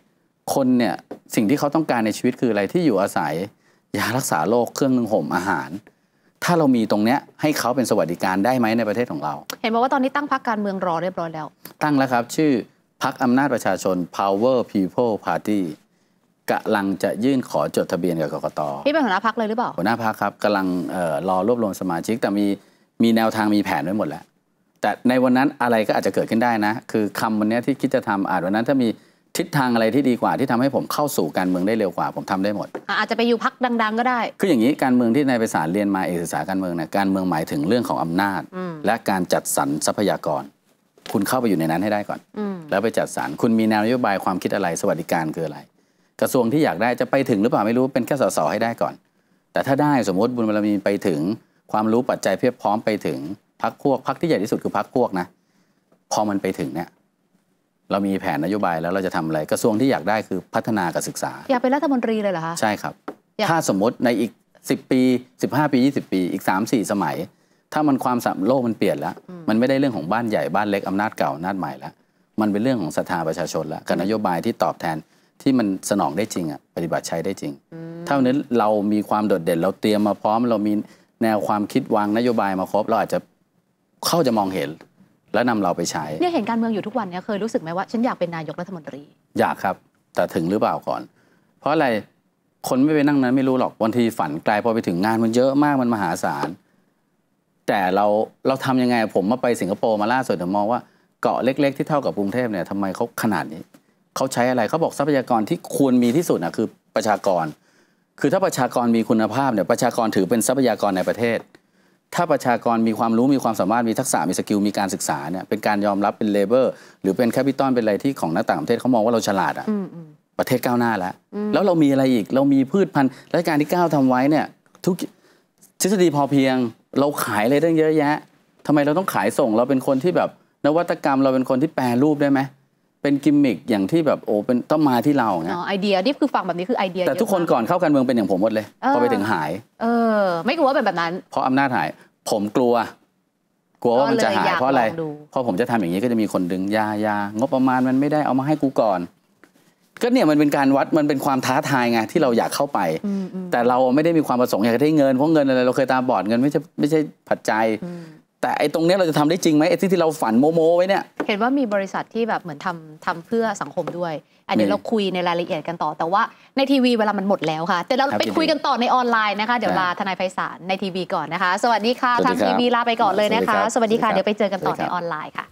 คนเนี่ย สิ่งที่เขาต้องการในชีวิตคืออะไรที่อยู่อาศัย ยารักษาโรค เครื่องนึ่งห่มอาหาร ถ้าเรามีตรงเนี้ยให้เขาเป็นสวัสดิการได้ไหมในประเทศของเรา เห็นบอกว่าตอนนี้ตั้งพรรคการเมืองรอเรียบร้อยแล้ว ตั้งแล้วครับชื่อพรรคอำนาจประชาชน Power People Party กำลังจะยื่นขอจดทะเบียนกับกกตพี่เป็นหัวหน้าพักเลยหรือเปล่าหัวหน้าพักครับกำลังรอรวบรวมสมาชิกแต่มีมีแนวทางมีแผนไว้หมดแล้ว แต่ในวันนั้นอะไรก็อาจจะเกิดขึ้นได้นะ คือคำวันนี้ที่คิดจะทำอาจวันนั้นถ้ามีทิศทางอะไรที่ดีกว่าที่ทำให้ผมเข้าสู่การเมืองได้เร็วกว่าผมทำได้หมดอาจจะไปอยู่พักดังๆก็ได้ คืออย่างนี้การเมืองที่นายไปสารเรียนมาเอกศึกษาการเมืองเนี่ยการเมืองหมายถึงเรื่องของอำนาจ และการจัดสรรทรัพยากร คุณเข้าไปอยู่ในนั้นให้ได้ก่อน แล้วไปจัดสรรคุณมีแนวนโยบายความคิดอะไรสวัสดิการคืออะไร กระทรวงที่อยากได้จะไปถึงหรือเปล่าไม่รู้เป็นแค่สสให้ได้ก่อน แต่ถ้าได้สมมติบุญบารมีไปถึง ความรู้ปัจจัยเพียบพร้อมไปถึงพักพวกพักที่ใหญ่ที่สุดคือพักพวกนะพอมันไปถึงเนี่ยเรามีแผนนโยบายแล้วเราจะทำอะไรกระทรวงที่อยากได้คือพัฒนากับศึกษา อยากเป็นรัฐมนตรีเลยเหรอคะ ใช่ครับ ถ้าสมมติในอีก 10 ปี 15 ปี 20 ปี อีก 3 4 สมัย ถ้ามันความสัมโลกมันเปลี่ยนแล้ว มันไม่ได้เรื่องของบ้านใหญ่บ้านเล็กอำนาจเก่าอำนาจใหม่แล้ว มันเป็นเรื่องของศรัทธาประชาชนแล้ว กับนโยบายที่ตอบแทนที่มันสนองได้จริงอ่ะปฏิบัติใช้ได้จริงเท่านั้นเรามีความโดดเด่นเราเตรียมมาพร้อมเรามีแนวความคิดวางนโยบายมาครบเราอาจจะเข้าจะมองเห็นแล้วนำเราไปใช้ เนี่ยเห็นการเมืองอยู่ทุกวันเนี่ยเคยรู้สึกไหมว่า ฉันอยากเป็นนายกรัฐมนตรี อยากครับ แต่ถึงหรือเปล่าก่อน เพราะอะไรคนไม่ไปนั่งนั้นไม่รู้หรอกบางทีฝันไกลพอไปถึงงานมันเยอะมากมันมหาศาลแต่เราเราทำยังไงผมมาไปสิงคโปร์มาล่าสุดมองว่าเกาะเล็กๆที่เท่ากับกรุงเทพเนี่ยทำไมเขาขนาดนี้เขาใช้อะไรเขาบอกทรัพยากรที่ควรมีที่สุดนะคือประชากร คือถ้าประชากรมีคุณภาพเนี่ยประชากรถือเป็นทรัพยากรในประเทศถ้าประชากรมีความรู้มีความสามารถมีทักษะมีสกิล มีการศึกษาเนี่ยเป็นการยอมรับเป็นเลเวอร์หรือเป็นแคปิตอลเป็นอะไรที่ของนักต่างประเทศเขามองว่าเราฉลาดอ่ะประเทศก้าวหน้าแล้ว แล้วเรามีอะไรอีกเรามีพืชพันธุ์และการที่ก้าวทาไว้เนี่ยทุกทฤษฎีพอเพียง เราขายอะไรตั้งเยอะแยะ ทำไมเราต้องขายส่งเราเป็นคนที่แบบนวัตกรรมเราเป็นคนที่แปรรูปได้ไหมเป็นกิมมิคอย่างที่แบบโอ้เป็นต้องมาที่เราเนี่ยไอเดียนี่คือฟังแบบนี้คือไอเดีย แต่ทุกคนก่อนเข้าการเมืองเป็นอย่างผมหมดเลยพอไปถึงหายเออไม่กลัวเปแบบนั้นเพราะอำนาจหายผมกลัว กลัวว่ามันจะหายเพราะอะไรเพราะผมจะทำอย่างนี้ก็จะมีคนดึงยายางบประมาณมันไม่ได้เอามาให้กูก่อนก็เนี่ยมันเป็นการวัดมันเป็นความท้าทายไงที่เราอยากเข้าไป แต่เราไม่ได้มีความประสงค์อยากได้เงินเพราะเงินอะไรเราเคยตาบอดเงินไม่ใช่ไม่ใช่ผัดใจแต่ไอ้ตรงนี้เราจะทำได้จริงไหมไอ้ที่ที่เราฝันโมโมไว้เนี่ยเห็นว่ามีบริษัทที่แบบเหมือนทำทำเพื่อสังคมด้วย อันนี้เราคุยในรายละเอียดกันต่อแต่ว่า ในทีวีเวลามันหมดแล้วค่ะ แต่เราไปคุยกันต่อในออนไลน์นะคะเดี๋ยวลาทนายไพศาลในทีวีก่อนนะคะ สวัสดีค่ะทางทีวีลาไปก่อนเลยนะคะสวัสดีค่ะเดี๋ยวไปเจอกันต่อในออนไลน์ค่ะ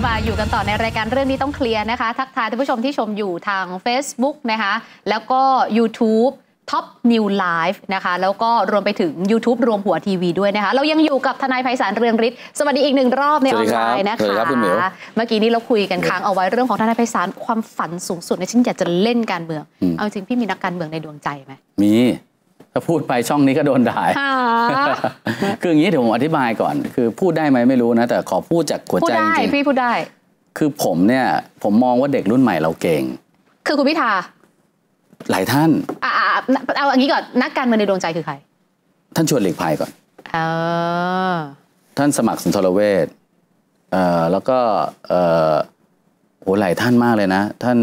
มาอยู่กันต่อในรายการเรื่องนี้ต้องเคลียร์นะคะทักทายท่านผู้ชมที่ชมอยู่ทาง Facebook นะคะแล้วก็ YouTube ท็อปนิวไลฟ์นะคะแล้วก็รวมไปถึง YouTube รวมหัวทีวีด้วยนะคะเรายังอยู่กับทนายไพศาลเรืองฤทธิ์สวัสดีอีกหนึ่งรอบในออนไลน์นะคะเมื่อกี้นี้เราคุยกันค้างเอาไว้เรื่องของทนายไพศาลความฝันสูงสุดในฉันอยากจะเล่นการเมือง เอาจริงพี่มีนักการเมืองในดวงใจไหมมีถ้าพูดไปช่องนี้ก็โดนด่าคืออย่างนี้เดี๋ยวผมอธิบายก่อน คือพูดได้ไหมไม่รู้นะ แต่ขอพูดจากหัวใจจริง้พี่พูดได้ คือผมเนี่ย ผมมองว่าเด็กรุ่นใหม่เราเก่งคือคุณพิธาหลายท่านอ่าเอาอย่างนี้ก่อนนักการเมืองในดวงใจคือใคร ท่านชวนหลีกภัยก่อนอท่านสมัครสุนทรเวชแล้วก็โอ้โหหลายท่านมากเลยนะท่าน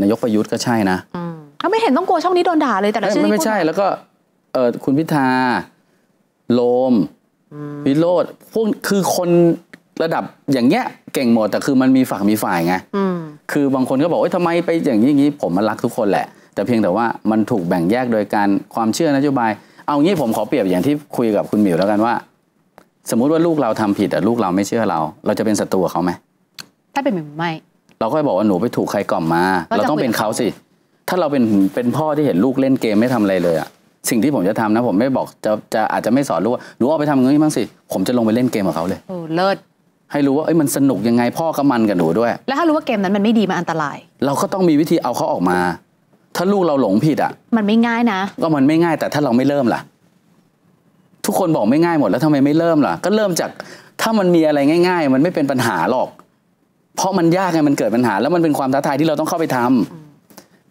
นายกประยุทธ์ก็ใช่นะาไม่เห็นต้องกลัวช่องนี้โดนด่าเลย แต่ละชื่อไม่ใช่ แล้วก็เออคุณพิธาโลมวิโรธพวกคือคนระดับอย่างเงี้ยเก่งหมด แต่คือมันมีฝักมีฝ่ายไงคือบางคนก็บอกว่าทำไมไปอย่างนี้งี้ ผมมันรักทุกคนแหละ แต่เพียงแต่ว่ามันถูกแบ่งแยกโดยการความเชื่อนโยบาย เอางี้ผมขอเปรียบอย่างที่คุยกับคุณหมิวแล้วกันว่า สมมุติว่าลูกเราทำผิดแต่ลูกเราไม่เชื่อเรา เราจะเป็นศัตรูเขาไหมถ้าเป็นหมิวไม่เราก็จะบอกว่าหนูไปถูกใครกล่อมมาเราต้องเป็นเขาสิถ้าเราเป็นเป็นพ่อที่เห็นลูกเล่นเกมไม่ทำอะไรเลยอะสิ่งที่ผมจะทำนะผมไม่บอกจะจะอาจจะไม่สอนลูกว่าหนูเอาไปทำเงี้ย้างสิ ผมจะลงไปเล่นเกมกับเขาเลยโอ้เลิศให้รู้ว่าเอ้ยมันสนุกยังไงพ่อก็มันกับหนูด้วยแล้ว ถ้ารู้ว่าเกมนั้นมันไม่ดีมันอันตราย เราก็ต้องมีวิธีเอาเขาออกมา ถ้าลูกเราหลงผิดอะมันไม่ง่ายนะก็มันไม่ง่าย แต่ถ้าเราไม่เริ่มล่ะ ทุกคนบอกไม่ง่ายหมดแล้วทำไมไม่เริ่มล่ะก็เริ่มจากถ้ามันมีอะไรง่าย ๆ มันไม่เป็นปัญหาหรอกเพราะมันยากไงมันเกิดปัญหา แล้วมันเป็นความท้าทายที่เราต้องเข้าไปทำ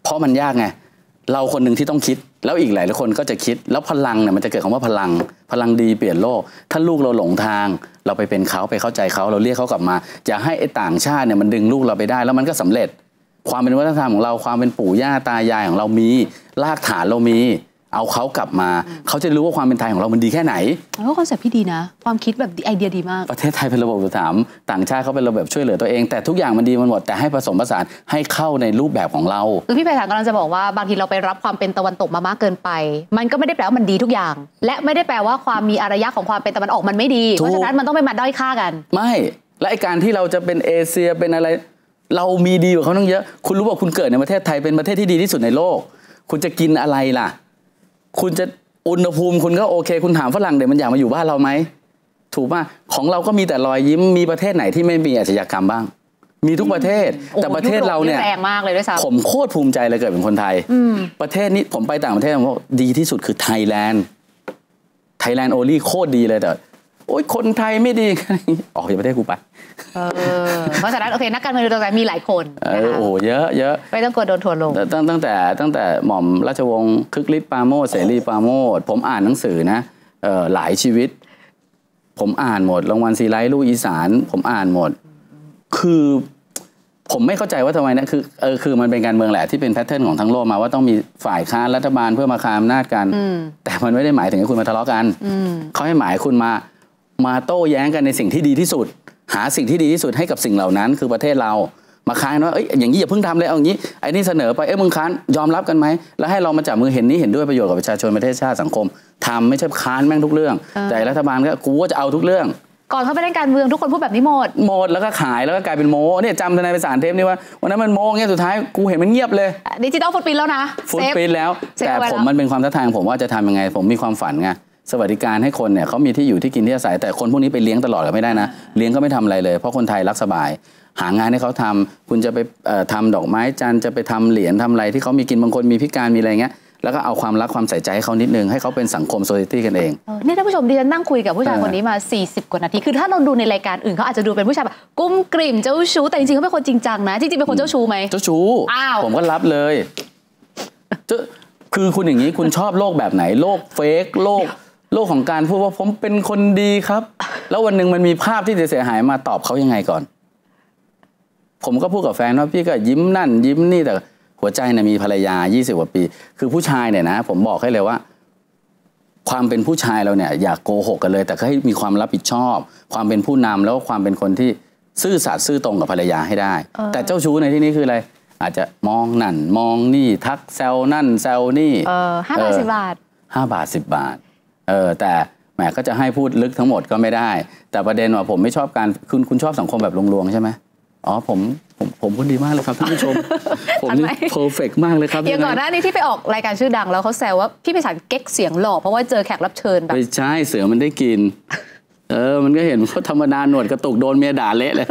เพราะมันยากไง เราคนหนึ่งที่ต้องคิด แล้วอีกหลายคนก็จะคิด แล้วพลังเนี่ยมันจะเกิดคำว่าพลัง พลังดีเปลี่ยนโลก ถ้าลูกเราหลงทาง เราไปเป็นเขาไปเข้าใจเขา เราเรียกเขากลับมาอยให้ไอ้ต่างชาติเนี่ยมันดึงลูกเราไปได้ แล้วมันก็สำเร็จ ความเป็นวัฒนธรรมของเรา ความเป็นปู่ย่าตายายของเรามี รากฐานเรามีเอาเขากลับมา เขาจะรู้ว่าความเป็นไทยของเรา มันดีแค่ไหนแล้คอนเซ็ปต์พี่ดีนะ ความคิดแบบไอเดียดีมากประเทศไทยเป็นระบบสาม ต่างชาติเขาเป็นระบบช่วยเหลือตัวเอง แต่ทุกอย่างมันดีมันหมดแต่ให้ผสมผสานให้เข้าในรูปแบบของเราคือพี่ไพศาลกำลังจะบอกว่าบางทีเราไปรับความเป็นตะวันตกมามากเกินไป มันก็ไม่ได้แปลว่ามันดีทุกอย่าง และไม่ได้แปลว่าความมีอารยะของความเป็นตะวันออกมันไม่ดีเพราะฉะนั้นมันต้องไม่มาด้อยค่ากันไม่และไอการที่เราจะเป็นเอเชียเป็นอะไรเรามีดีกว่าเขาตั้งเยอะคุณรู้ว่าคุณเกิดในประเทศไทยเป็นประเทศที่ดีที่สุดในโลก คุณจะกินอะไรล่ะคุณจะอุณหภูมิคุณก็โอเค คุณถามฝรั่งเดี๋ยวมันอยากมาอยู่บ้านเราไหมถูกป่ะของเราก็มีแต่รอยยิ้มมีประเทศไหนที่ไม่มีอาชญากรรมบ้าง มีทุกประเทศ แต่ประเทศเราเนี่ยแรงมากเลยด้วยซ้ำผมโคตรภูมิใจเลยเกิดเป็นคนไทยประเทศนี้ผมไปต่างประเทศผมบอกดีที่สุดคือไทยแลนด์ไทยแลนด์โอลี่โคตรดีเลยแต่โอ๊ยคนไทยไม่ดีออกจากประเทศกูไปเพราะฉะนั้นโอเค นักการเมืองตัวไหนมีหลายคน โอ้โหเยอะเยอะไม่ต้องกลัวโดนทัวลง ตั้งตั้งแต่ตั้งแต่หม่อมราชวงศ์คึกฤทธิ์ปาโมดเสรีปาโมดผมอ่านหนังสือนะหลายชีวิต ผมอ่านหมดรางวัลซีไรต์ลูกอีสานผมอ่านหมด คือผมไม่เข้าใจว่าทำไมนะคือเออคือมันเป็นการเมืองแหละที่เป็นแพทเทิร์นของทั้งโลกมาว่าต้องมีฝ่ายค้านรัฐบาลเพื่อมาคามอำนาจกันแต่มันไม่ได้หมายถึงให้คุณมาทะเลาะกันเขาให้หมายคุณมามาโต้แย้งกันในสิ่งที่ดีที่สุด หาสิ่งที่ดีที่สุดให้กับสิ่งเหล่านั้นคือประเทศเรามาค้านว่าเอ้ยอย่างนี้อย่าเพิ่งทำเลยเอาอย่างนี้ ไอ้นี่เสนอไปเอ้ยมึงค้านยอมรับกันไหมแล้วให้เรามาจับมือเห็นนี้เห็นด้วยประโยชน์กับประชาชนประเทศชาติสังคมทำไม่ใช่ค้านแม่งทุกเรื่องแต่รัฐบาลก็กู่าจะเอาทุกเรื่อง ก่อนเข้าไปเล่นการเมืองทุกคนพูดแบบนี้หมดหมดแล้วก็ขายแล้วก็กลายเป็นโมเนี่ยจำทนายไปสารเทปนี่ว่าวันนั้นมันโมเงี้ยสุดท้ายกูเห็นมันเงียบเลย ดิจิตอลฟุตปินแล้วนะฟุตปินแล้วแต่ผมมันเป็นความท้าทายของผมว่าจะทำยังไงผมมีความฝันไงสวัสดิการให้คนเนี่ยเขามีที่อยู่ที่กินที่อาศัยแต่คนพวกนี้ไปเลี้ยงตลอดก็ไม่ได้นะ เลี้ยงก็ไม่ทำอะไรเลยเพราะคนไทยรักสบาย หางานให้เขาทำคุณจะไปทำดอกไม้จันจะไปทำเหรียญทำอะไรที่เขามีกินบางคนมีพิการมีอะไรเงี้ยแล้วก็เอาความรักความใส่ใจให้เขานิดนึงให้เขาเป็นสังคมโซลิตี้กันเองเนี่ยท่านผู้ชมดิฉันนั่งคุยกับผู้ชายคนนี้มา 40 กว่านาทีคือถ้าเราดูในรายการอื่นเขาอาจจะดูเป็นผู้ชายแบบกุ้มกลิ่มเจ้าชู้แต่จริงๆเขาเป็นคนจริงจังนะจริงๆเป็นคนเจ้าชู้ไหมเจ้าชู้ผมก็รับเลย คือคุณอย่างนี้ คุณชอบโลกแบบไหน โลกเฟกโลกโลกของการพูดว่าผมเป็นคนดีครับ แล้ววันหนึ่งมันมีภาพที่เสียหายมาตอบเขายังไงก่อน ผมก็พูดกับแฟน ว่าพี่ก็ยิ้มนั่น ยิ้มนี่แต่หัวใจเนี่ยมีภรรยา 20กว่าปี คือผู้ชายเนี่ยนะผมบอกให้เลยว่า ความเป็นผู้ชายเราเนี่ยอย่ากโกหกกันเลย แต่ให้มีความรับผิดชอบ ความเป็นผู้นำแล้วความเป็นคนที่ซื่อสัตย์ซื่อตรงกับภรรยาให้ได้ แต่เจ้าชู้ในที่นี้คืออะไรอาจจะมองนั่น มองนี่ ทักแซวนั่นแซวนี่ห้าบาทสิบบาทห้าบาทสิบบาทเออแต่แหมก็จะให้พูดลึกทั้งหมดก็ไม่ได้ แต่ประเด็นว่าผมไม่ชอบการคุณ คุณชอบสังคมแบบลวงๆ ใช่ไหมอ๋อผม ผมผมพูดดีมากเลยครับท่านผู้ชม ผมนี่เพอร์เฟกมากเลยครับ อย่างก่อนหน้านี้ที่ไปออกรายการชื่อดังแล้วเขาแซวว่าพี่พปสัยเก๊กเสียงหล่อเพราะว่าเจอแขกรับเชิญแบบไม่ใช่ เสือมันได้กิน เออมันก็เห็นเขาธรรมดาหนวดกระตุกโดนเมียด่าเละเลย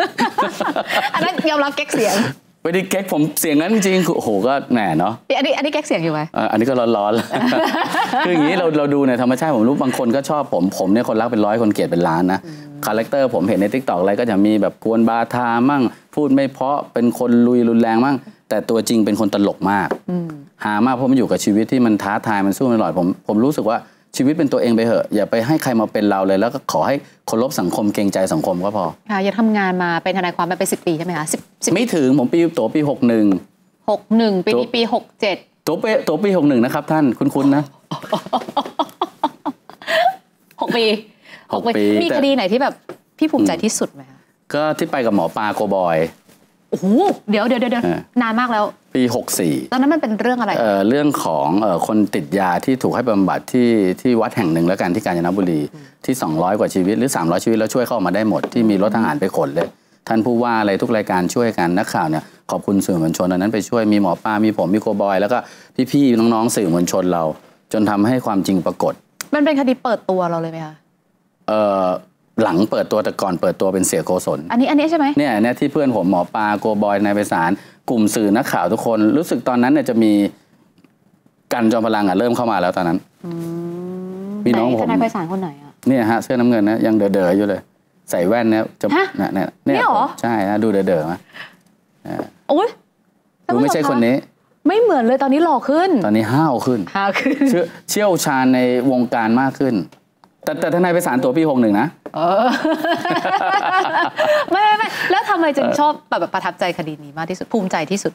อันนั้นยอมรับเก๊กเสียงไม่ได้เก๊กผมเสียงนั้นจริง โอ้โหก็แห่เนาะอันนี้อันนี้เก๊กเสียงอยู่ไหมอันนี้ก็ร้อนๆคืออย่างนี้เราเราดูในธรรมชาติผมรู้บางคนก็ชอบผมผมเนี่ยคนรักเป็นร้อยคนเกลียดเป็นล้านนะ คาแรคเตอร์ผมเห็นในทิกตอกอะไรก็จะมีแบบกวนบาทามั่ง พูดไม่เพาะเป็นคนลุยรุนแรงมั่ง แต่ตัวจริงเป็นคนตลกมาก หามากเพราะมันอยู่กับชีวิตที่มันท้าทายมันสู้ตลอดผมผมรู้สึกว่าชีวิตเป็นตัวเองไปเถอะอย่าไปให้ใครมาเป็นเราเลยแล้วก็ขอให้เคารพสังคมเกรงใจสังคมก็พอ ค่ะยังทำงานมาเป็นทนายความไปไปสิปีใช่ไหมคะสิบไม่ถึง ผมปีตัวปีหกหนึ่งหกหนึ่งปีนี้ปีหกเจ็ดตัวปีตัวปีหกหนึ่งนะครับท่านคุณคุณนะหกปีหกปีมีคดีไหนที่แบบ พี่ภูมิใจที่สุดไหมคะก็ที่ไปกับหมอปลาโกบอยโอ้โหเดี๋ยวเดี๋ยวเดี๋ยวนานมากแล้วี 64ตอนนั้นมันเป็นเรื่องอะไรเเรื่องของออคนติดยาที่ถูกให้บำบัดที่ที่วัดแห่งหนึ่งแล้วกันที่กาญจนบุรีที่ 200 กว่าชีวิตหรือ 300 ชีวิตแล้วช่วยเข้ามาได้หมดที่มีรถทหารไปขนเลย ท่านผู้ว่าอะไรทุกรายการช่วยกันนักข่าวเนี่ยขอบคุณสื่อมวลชนอนนั้นไปช่วยมีหมอปลา มีผม มีโกบอยแล้วก็พี่ๆน้องๆ สื่อมวลชนเราจนทำให้ความจริงปรากฏ มันเป็นคดีเปิดตัวเราเลยไหมคะ เอ่อหลังเปิดตัวแต่ก่อนเปิดตัวเป็นเสียโกศล อันนี้อันนี้ใช่ไหมเนี่ยเนี่ยที่เพื่อนผมหมอปลาโกบอยนายไปสารกลุ่มสื่อ นักข่าว ทุกคนรู้สึกตอนนั้นเนี่ยจะมี กันจอมพลังอ่ะเริ่มเข้ามาแล้ว ตอนนั้นพี่น้องผมนายไพศาลคนไหนอ่ะเนี่ยฮะเสื้อน้ำเงินนะยังเด๋อๆอยู่เลย ใส่แว่นเนี่ยจะเนี่ยเนี่ยเนี่ยใช่ฮะดูเด๋อๆมาโอ้ยดูไม่ใช่คนนี้ ไม่เหมือนเลยตอนนี้หล่อขึ้น ตอนนี้ห้าวขึ้นห้าวขึ้น เชี่ยวชาญในวงการมากขึ้นแต่แต่ทนายไปสารตัวปีหกหนึ่งนะไม่ไม่ไม่แล้วทำไมจึงชอบแบบประทับใจคดีนี้มากที่สุดภูมิใจที่สุด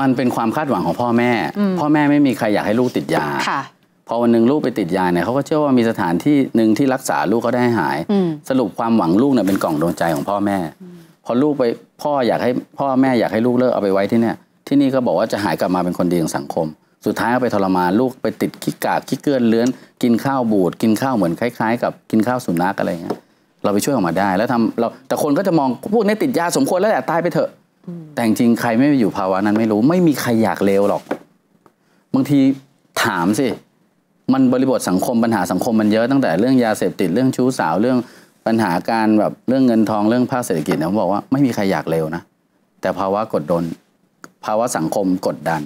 มันเป็นความคาดหวังของพ่อแม่ พ่อแม่ไม่มีใครอยากให้ลูกติดยาพอวันหนึ่งลูกไปติดยาเนี่ยเขาก็เชื่อว่ามีสถานที่หนึ่งที่รักษาลูกเขาได้หาย สรุปความหวังลูกเนี่ยเป็นกล่องดวงใจของพ่อแม่ พอลูกไปพ่ออยากให้พ่อแม่อยากให้ลูกเลิกเอาไปไว้ที่เนี่ย ที่นี่ก็บอกว่าจะหายกลับมาเป็นคนดีของสังคมสุดท้ายเ็าไปทรมานลูกไปติดขี้กากขี้เกลือนเลื้อนกินข้าวบูดกินข้าวเหมือนคล้าย ๆ กับกินข้าวสุนัขอะไรเงี้ยเราไปช่วยออกมาได้ แล้วทำเราแต่คนก็จะมองพวกนี้ติดยาสมควรแล้วแหละตายไปเถอะแต่จริงใครไม่อยู่ภาวะนั้นไม่รู้ ไม่มีใครอยากเลวหรอก บางทีถามสิมันบริบทสังคมปัญหาสังคมมันเยอะตั้งแต่เรื่องยาเสพติดเรื่องชู้สาวเรื่องปัญหาการแบบเรื่องเงินทองเรื่องภาคเศรษฐกิจนะผมบอกว่าไม่มีใครอยากเลวนะ แต่ภาวะกดดันภาวะสังคมกดดัน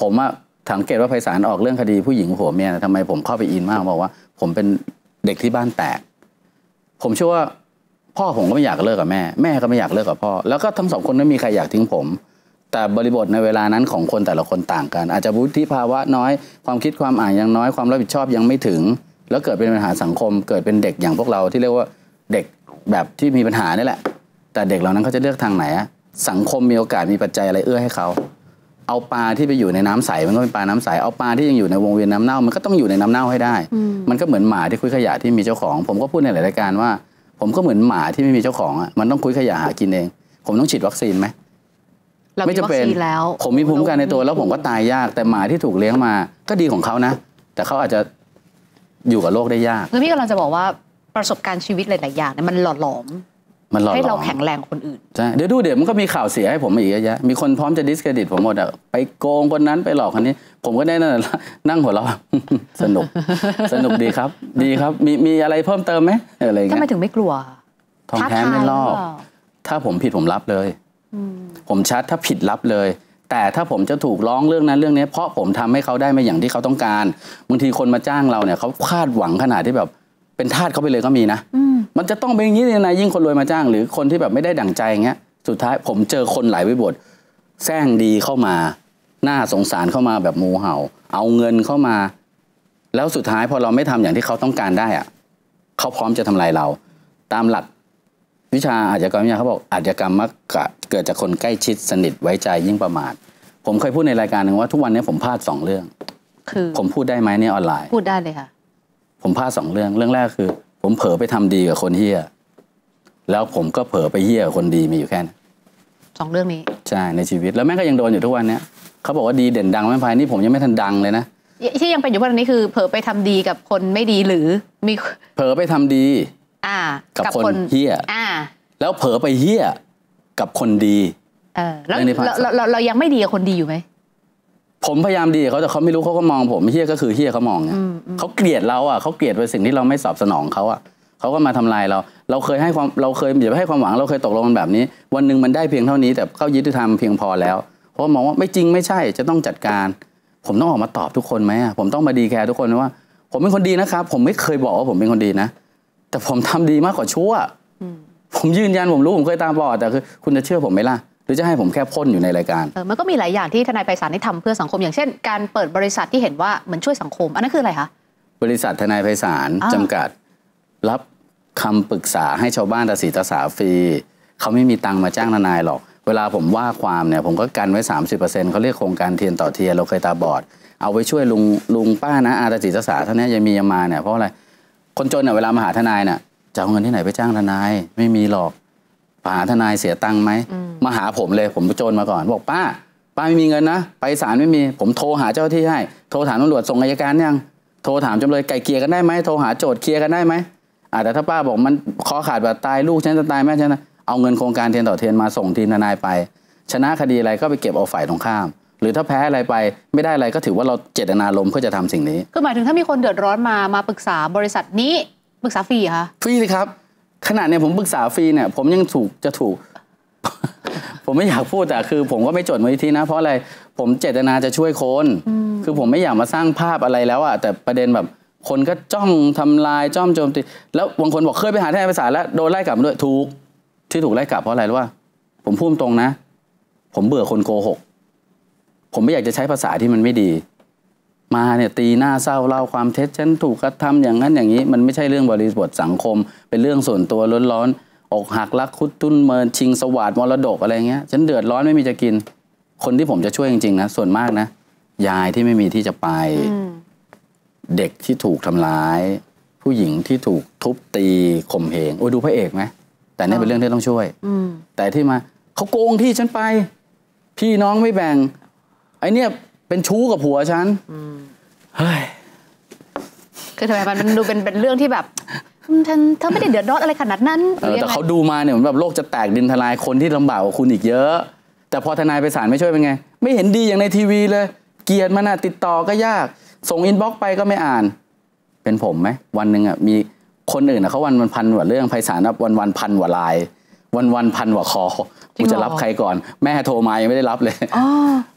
ผมว่าสังเกตว่าไพศาลออกเรื่องคดีผู้หญิงหัวเมียทำไมผมเข้าไปอินมากบอกว่าผมเป็นเด็กที่บ้านแตก ผมเชื่อว่าพ่อผมก็ไม่อยากเลิกกับแม่แม่ก็ไม่อยากเลิกกับพ่อแล้วก็ทั้งสองคนไม่มีใครอยากทิ้งผม แต่บริบทในเวลานั้นของคนแต่ละคนต่างกัน อาจจะวุฒิภาวะน้อย ความคิดความอ่านยังน้อยความรับผิดชอบยังไม่ถึง แล้วเกิดเป็นปัญหาสังคม เกิดเป็นเด็กอย่างพวกเราที่เรียกว่าเด็กแบบที่มีปัญหานี่แหละ แต่เด็กเหล่านั้นเขาจะเลือกทางไหนสังคมมีโอกาสมีปัจจัยอะไรเอื้อให้เขาเอาปลาที่ไปอยู่ในน้ำใสมันก็เป็นปลาน้ำใสเอาปลาที่ยังอยู่ในวงเวียนน้าเน่ามันก็ต้องอยู่ในน้าเน่าให้ได้ มันก็เหมือนหมาที่คุยขยะที่มีเจ้าของ ผมก็พูดในหลายรายการว่า ผมก็เหมือนหมาที่ไม่มีเจ้าของอ่ะมันต้องคุยขยะหากินเอง ผมต้องฉีดวัคซีนไหมไม่จำเป็นผมมีภูมิคุ้มกันในตัวแล้วผมก็ตายยากแต่หมาที่ถูกเลี้ยงมา ก็ดีของเขานะ แต่เขาอาจจะอยู่กับโลกได้ยากแล้วพี่กำลังจะบอกว่าประสบการณ์ชีวิตหลาย ๆ อย่างเนี่ยมันหล่อหลอมมันหล่อให้เราแข็งแรงคนอื่น ใช่ เดี๋ยวดูเดี๋ยวมันก็มีข่าวเสียให้ผมอีกเยอะแยะมีคนพร้อมจะดิสเครดิตผมหมดอ่ะไปโกงคนนั้นไปหลอกคนนี้ ผมก็ได้นั่นนั่งหัวเราสนุกสนุกดีครับ ดีครับมีมีอะไรเพิ่มเติมไหมอะไรเงี้ยทำไมถึงไม่กลัวทองแท้ไม่ลอก ถ้าผมผิดผมรับเลยผมชัดถ้าผิดรับเลย แต่ถ้าผมจะถูกร้องเรื่องนั้นเรื่องนี้เพราะผมทำให้เขาได้ไม่อย่างที่เขาต้องการบางทีคนมาจ้างเราเนี่ยเขา คาดหวังขนาดที่แบบเป็นทาสเขาไปเลยก็มีนะ มันจะต้องเป็นอย่างนี้ไนยิ่งคนรวยมาจ้างหรือคนที่แบบไม่ได้ดั่งใจอย่างเงี้ยสุดท้าย ผมเจอคนหลายวิบทแซงดีเข้ามา หน้าสงสารเข้ามาแบบมูเห่า เอาเงินเข้ามา แล้วสุดท้ายพอเราไม่ทำอย่างที่เขาต้องการได้อะเขาพร้อมจะทำลายเรา ตามหลัก วิชาอาชญากรรมทยาเขาบอกอาชญากรรมมักเกิดจากคนใกล้ชิดสนิทไว้ใจยิ่งประมาท ผมเคยพูดในรายการหนึ่งว่า ทุกวันนี้ผมพลาดสองเรื่องคือผมพูดได้ไหมในออนไลน์ พูดได้เลยค่ะผมพลาดสองเรื่องเรื่องแรกคือ ผมเผลอไปทำดีกับคนเฮียแล้วผมก็เผลอไปเฮียกับคนดีมีอยู่แค่นั้นสองเรื่องนี้ใช่ในชีวิต แล้วแม่ก็ยังโดนอยู่ทุกวันเนี้ยเขาบอกว่าดีเด่นดังไม่พายนี่ผมยังไม่ทันดังเลยนะที่ยังเป็นอยู่วันนี้คือเผลอไปทำดีกับคนไม่ดีหรือมีเผลอไปทำดี อ่า กับคนเฮี้ยอ่า แล้วเผลอไปเฮี้ยกับคนดีเออแล้วเรายังไม่ดีกับคนดีอยู่ไหมผมพยายามดีเขาแต่เขาไม่รู้เขาก็มองผมเฮียก็คือเฮียเขามองไงเขาเกลียดเราอ่ะเขาเกลียดไปสิ่งที่เราไม่สอบสนองเขาอ่ะเขาก็มาทำลายเราเราเคยให้ความเราเคยอย่าให้ความหวังเราเคยตกลงกันแบบนี้ วันหนึ่งมันได้เพียงเท่านี้แต่เขายึดธรรมเพียงพอแล้วเพราะมองว่าไม่จริงไม่ใช่จะต้องจัดการ ผมต้องออกมาตอบทุกคนไหมผมต้องมาดีแคร์ทุกคนว่าผมเป็นคนดีนะครับผมไม่เคยบอกว่าผมเป็นคนดีนะแต่ผมทำดีมากกว่าชั่วผมยืนยันผมรู้ผมเคยตามบอดแต่คือคุณจะเชื่อผมไหมล่ะหรือจะให้ผมแค่พ่นอยู่ในรายการออมันก็มีหลายอย่างที่ทนายไพศาลได้ทำเพื่อสังคม อย่างเช่นการเปิดบริษัทที่เห็นว่าเหมือนช่วยสังคม อันนั้นคืออะไรคะบริษัททนายไพศาลจำกัดรับคำปรึกษาให้ชาวบ้านตาสีตาสาฟรีเขาไม่มีตังค์มาจ้างทนายหรอก เวลาผมว่าความเนี่ยผมก็กันไว้ 30%เขาเรียกโครงการเทียนต่อเทียนเราเคยตาบอดเอาไว้ช่วยลุงลุงป้านะอาตาสีตาสาท่านนี้ยังมียามาเนี่ยเพราะอะไรคนจนเนี่ยเวลามาหาทนายเนี่ยจะเอาเงินที่ไหนไปจ้างทนายไม่มีหรอกปหาทนายเสียตังค์ไหมมาหาผมเลยผมไปโจรมาก่อน บอกป้าป้าไม่มีเงินนะ ไปศาลไม่มีผมโทร หาเจ้าที่ให้ โทรถามตำรวจส่งอายการยัง โทรถามจำเลยไก่เกียร์กันได้ไหม โทรหาโจทย์เคลียร์กันได้ไหมอาจจะถ้าป้าบอกมันคอขาดแบบตายลูกฉันจะตายแม่ฉันนะเอาเงินโครงการเทียนต่อเทียนมาส่งทีนทนายไป ชนะคดีอะไรก็ไปเก็บเอาฝ่ายตรงข้าม หรือถ้าแพ้อะไรไปไม่ได้อะไรก็ถือว่าเราเจตนาลมเพื่อจะทำสิ่งนี้คือหมายถึงถ้ามีคนเดือดร้อนมามาปรึกษาบริษัทนี้ปรึกษาฟรีคะฟรีเลยครับขนาดเนี่ยผมปรึกษาฟรีเนี่ยผมยังถูกจะถูก ผมไม่อยากพูดแต่คือผมก็ไม่จดมูลนิธินะ เพราะอะไรผมเจตนาจะช่วยคน คือผมไม่อยากมาสร้างภาพอะไรแล้วอะแต่ประเด็นแบบคนก็จ้องทำลายจ้อมโจมตีแล้วบางคนบอกเคยไปหาทนายภาษาแล้วโดนไล่กลับด้วยถูก ที่ถูกไล่กลับเพราะอะไรรู้ว่าผมพูดตรงนะ ผมเบื่อคนโกหกผมไม่อยากจะใช้ภาษาที่มันไม่ดีมาเนี่ยตีหน้าเศร้าเล่าความเท็จ ฉันถูกกระทำอย่างนั้นอย่างนี้ มันไม่ใช่เรื่องบริบทสังคม เป็นเรื่องส่วนตัวล้นๆอกหักรักคุดตุ้นเมินชิงสวัสดมรดกอะไรเงี้ยฉันเดือดร้อนไม่มีจะกิน คนที่ผมจะช่วยจริงๆนะส่วนมากนะยายที่ไม่มีที่จะไปเด็กที่ถูกทำร้าย ผู้หญิงที่ถูกทุบตีข่มเหงโอ้ดูพระเอกไหมแต่นี่เป็นเรื่องที่ต้องช่วยแต่ที่มาเขาโกงที่ฉันไป พี่น้องไม่แบ่งไอเนี่ยเป็นชู้กับผัวฉันเฮ้ย คือทำไมมันดูเป็นเป็นเรื่องที่แบบฉันเธอไม่ได้เดือดร้อนอะไรขนาดนั้น แต่เขาดูมาเนี่ยเหมือนแบบโลกจะแตกดินทลายคนที่ลำบากกว่าคุณอีกเยอะ แต่พอทนายไปศาลไม่ช่วยเป็นไง ไม่เห็นดีอย่างในทีวีเลย เกียดมันอะติดต่อก็ยาก ส่งอินบ็อกซ์ไปก็ไม่อ่าน เป็นผมไหมวันหนึ่งอะมีคนอื่นอะเขาวันวันพันกว่าเรื่องไพศาลวันวันพันกว่าลาย วันวันพันกว่าคอกูจะรับใครก่อนแม่โทรมายังไม่ได้รับเลย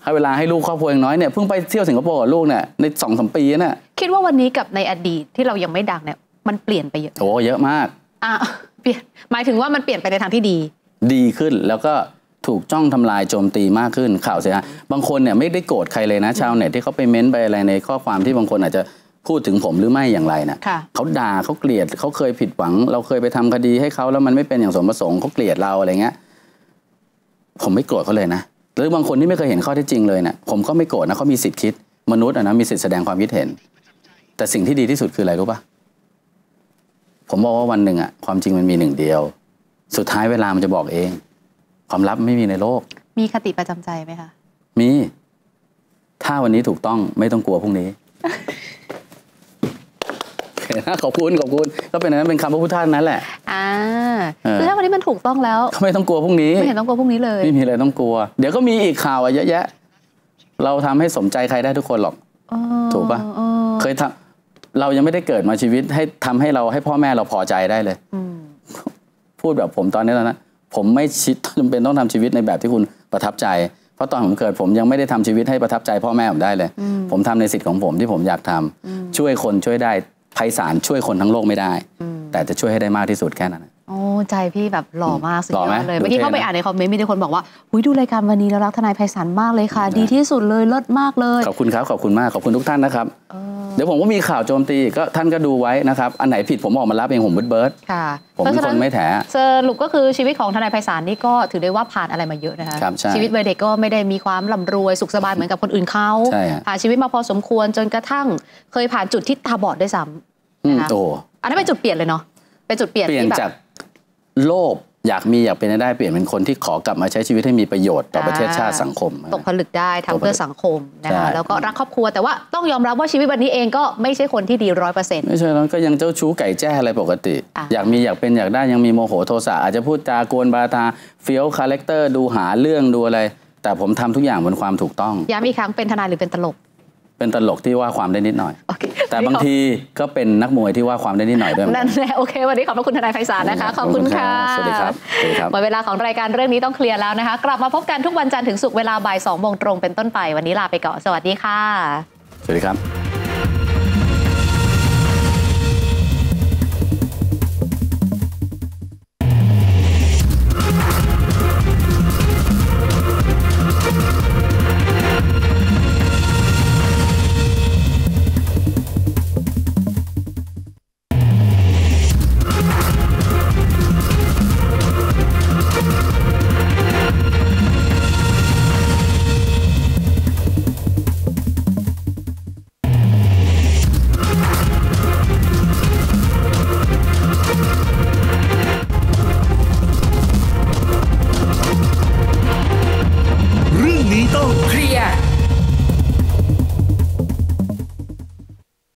ให้เวลาให้ลูกครอบครัวอยังน้อยเนี่ยเพิ่งไปเที่ยวสิงคโปร์กับลูกเนี่ยในสองสมปีน่ะคิดว่าวันนี้กับในอดีตที่เรายังไม่ดังเนี่ยมันเปลี่ยนไปเยอะโอ้เยอะมากอ่ะเปลี่ยนหมายถึงว่ามันเปลี่ยนไปในทางที่ดี ดีขึ้นแล้วก็ถูกจ้องทำลายโจมตีมากขึ้นข่าวเสียหายบางคนเนี่ยไม่ได้โกรธใครเลยนะชาวเน็ตที่เขาไปเม้นไปอะไรในข้อความที่บางคนอาจจะพูดถึงผมหรือไม่อย่างไรนะะเขาด่าเขาเกลียดเขาเคยผิดหวัง เราเคยไปทำคดีให้เขาแล้วมันไม่เป็นอย่างสมประสงค์เขาเกลียดเราอะไรเงี้ยผมไม่โกรธเขาเลยนะ หรือบางคนที่ไม่เคยเห็นข้อเท็จจริงเลยเนะี่ยผมก็ไม่โกรธนะเขา มีสิทธิ์คิด มนุษย์นะมีสิทธิ์แสดงความคิดเห็นแต่สิ่งที่ดีที่สุดคืออะไรรู้ปะผมบอกว่าวันหนึ่งอะความจริงมันมีหนึ่งเดียว สุดท้ายเวลามันจะบอกเอง ความลับ ไม่มีในโลก มีคติประจำใจไหมคะ มี ถ้าวันนี้ถูกต้องไม่ต้องกลัวพรุ่งนี้ขอบคุณขอบคุณก็เป็นนั้นเป็นคำพระพุทธานั้นแหละ อ่าคือถ้าวันนี้มันถูกต้องแล้วก็ไม่ต้องกลัวพรุ่งนี้ไม่เห็นต้องกลัวพรุ่งนี้เลยไม่มีอะไรต้องกลัวเดี๋ยวก็มีอีกข่าวเยอะแยะเราทำให้สมใจใครได้ทุกคนหรอกถูกปะเคยทำเรายังไม่ได้เกิดมาชีวิตให้ทำให้เราให้พ่อแม่เราพอใจได้เลยพูดแบบผมตอนนี้แล้วนะผมไม่จำเป็นต้องทำชีวิตในแบบที่คุณประทับใจ เพราะตอนผมเกิดผมยังไม่ได้ทำชีวิตให้ประทับใจพ่อแม่ผมได้เลย ผมทำในสิทธิ์ของผมที่ผมอยากทำ ช่วยคนช่วยได้ไพศาลช่วยคนทั้งโลกไม่ได้ แต่จะช่วยให้ได้มากที่สุดแค่นั้นโอ้ใจพี่แบบหล่อมากสุดยอดเลย เมื่อกี้เข้าไปอ่านในคอมเมนต์มีคนบอกว่าหุยดูรายการวันนี้แล้วรักทนายไพศาลมากเลยค่ะ ดีที่สุดเลย เลิศมากเลย ขอบคุณครับขอบคุณมากขอบคุณทุกท่านนะครับเดี๋ยวผมก็มีข่าวโจมตีก็ท่านก็ดูไว้นะครับ อันไหนผิดผมออกมารับเองผมเบิร์ดเบิร์ดผมเป็นคนไม่แถสรุปก็คือชีวิตของทนายไพศาลนี่ก็ถือได้ว่าผ่านอะไรมาเยอะนะคะชีวิตวัยเด็กก็ไม่ได้มีความร่ำรวยสุขสบายเหมือนกับคนอื่นเขาผ่านชีวิตมาพอสมควรจนกระทั่งเคยผ่านจุดที่ตาบอดด้วยซ้ำนะคะอันนั้นเป็นจุดเปลี่ยนเลยเนาะเป็นจุดเปลี่ยนที่แบบโลภอยากมีอยากเป็นได้เปลี่ยนเป็นคนที่ขอกลับมาใช้ชีวิตให้มีประโยชน์ต่อประเทศชาติสังคมตกผลึกได้ทำเพื่อสังคมนะคะแล้วก็รักครอบครัวแต่ว่าต้องยอมรับว่าชีวิตวันนี้เองก็ ไม่ใช่คนที่ดีร้อยเปอร์เซ็นต์ไม่ใช่นั้นก็ยังเจ้าชู้ไก่แจ้อะไรปกติ อยากมีอยากเป็นอยากได้ ยังมีโมโหโทสะอาจจะพูดจากวนบาตาเฟี้ยวคาแรคเตอร์ดูหาเรื่องดูอะไร แต่ผมทำทุกอย่างบนความถูกต้องย้ำอีกครั้งเป็นทนายหรือเป็นตลกเป็นตลกที่ว่าความได้นิดหน่อย แต่บางทีก็เป็นนักมวยที่ว่าความได้นิดหน่อยด้วยนั่นแหละ โอเค วันนี้ขอบพระคุณทนายไพศาลนะคะ ขอบคุณค่ะสวัสดีครับหมดเวลาของรายการเรื่องนี้ต้องเคลียร์แล้วนะคะ กลับมาพบกันทุกวันจันทร์ถึงศุกร์เวลาบ่ายสองโมงตรงเป็นต้นไป วันนี้ลาไปก่อน สวัสดีค่ะ สวัสดีครับ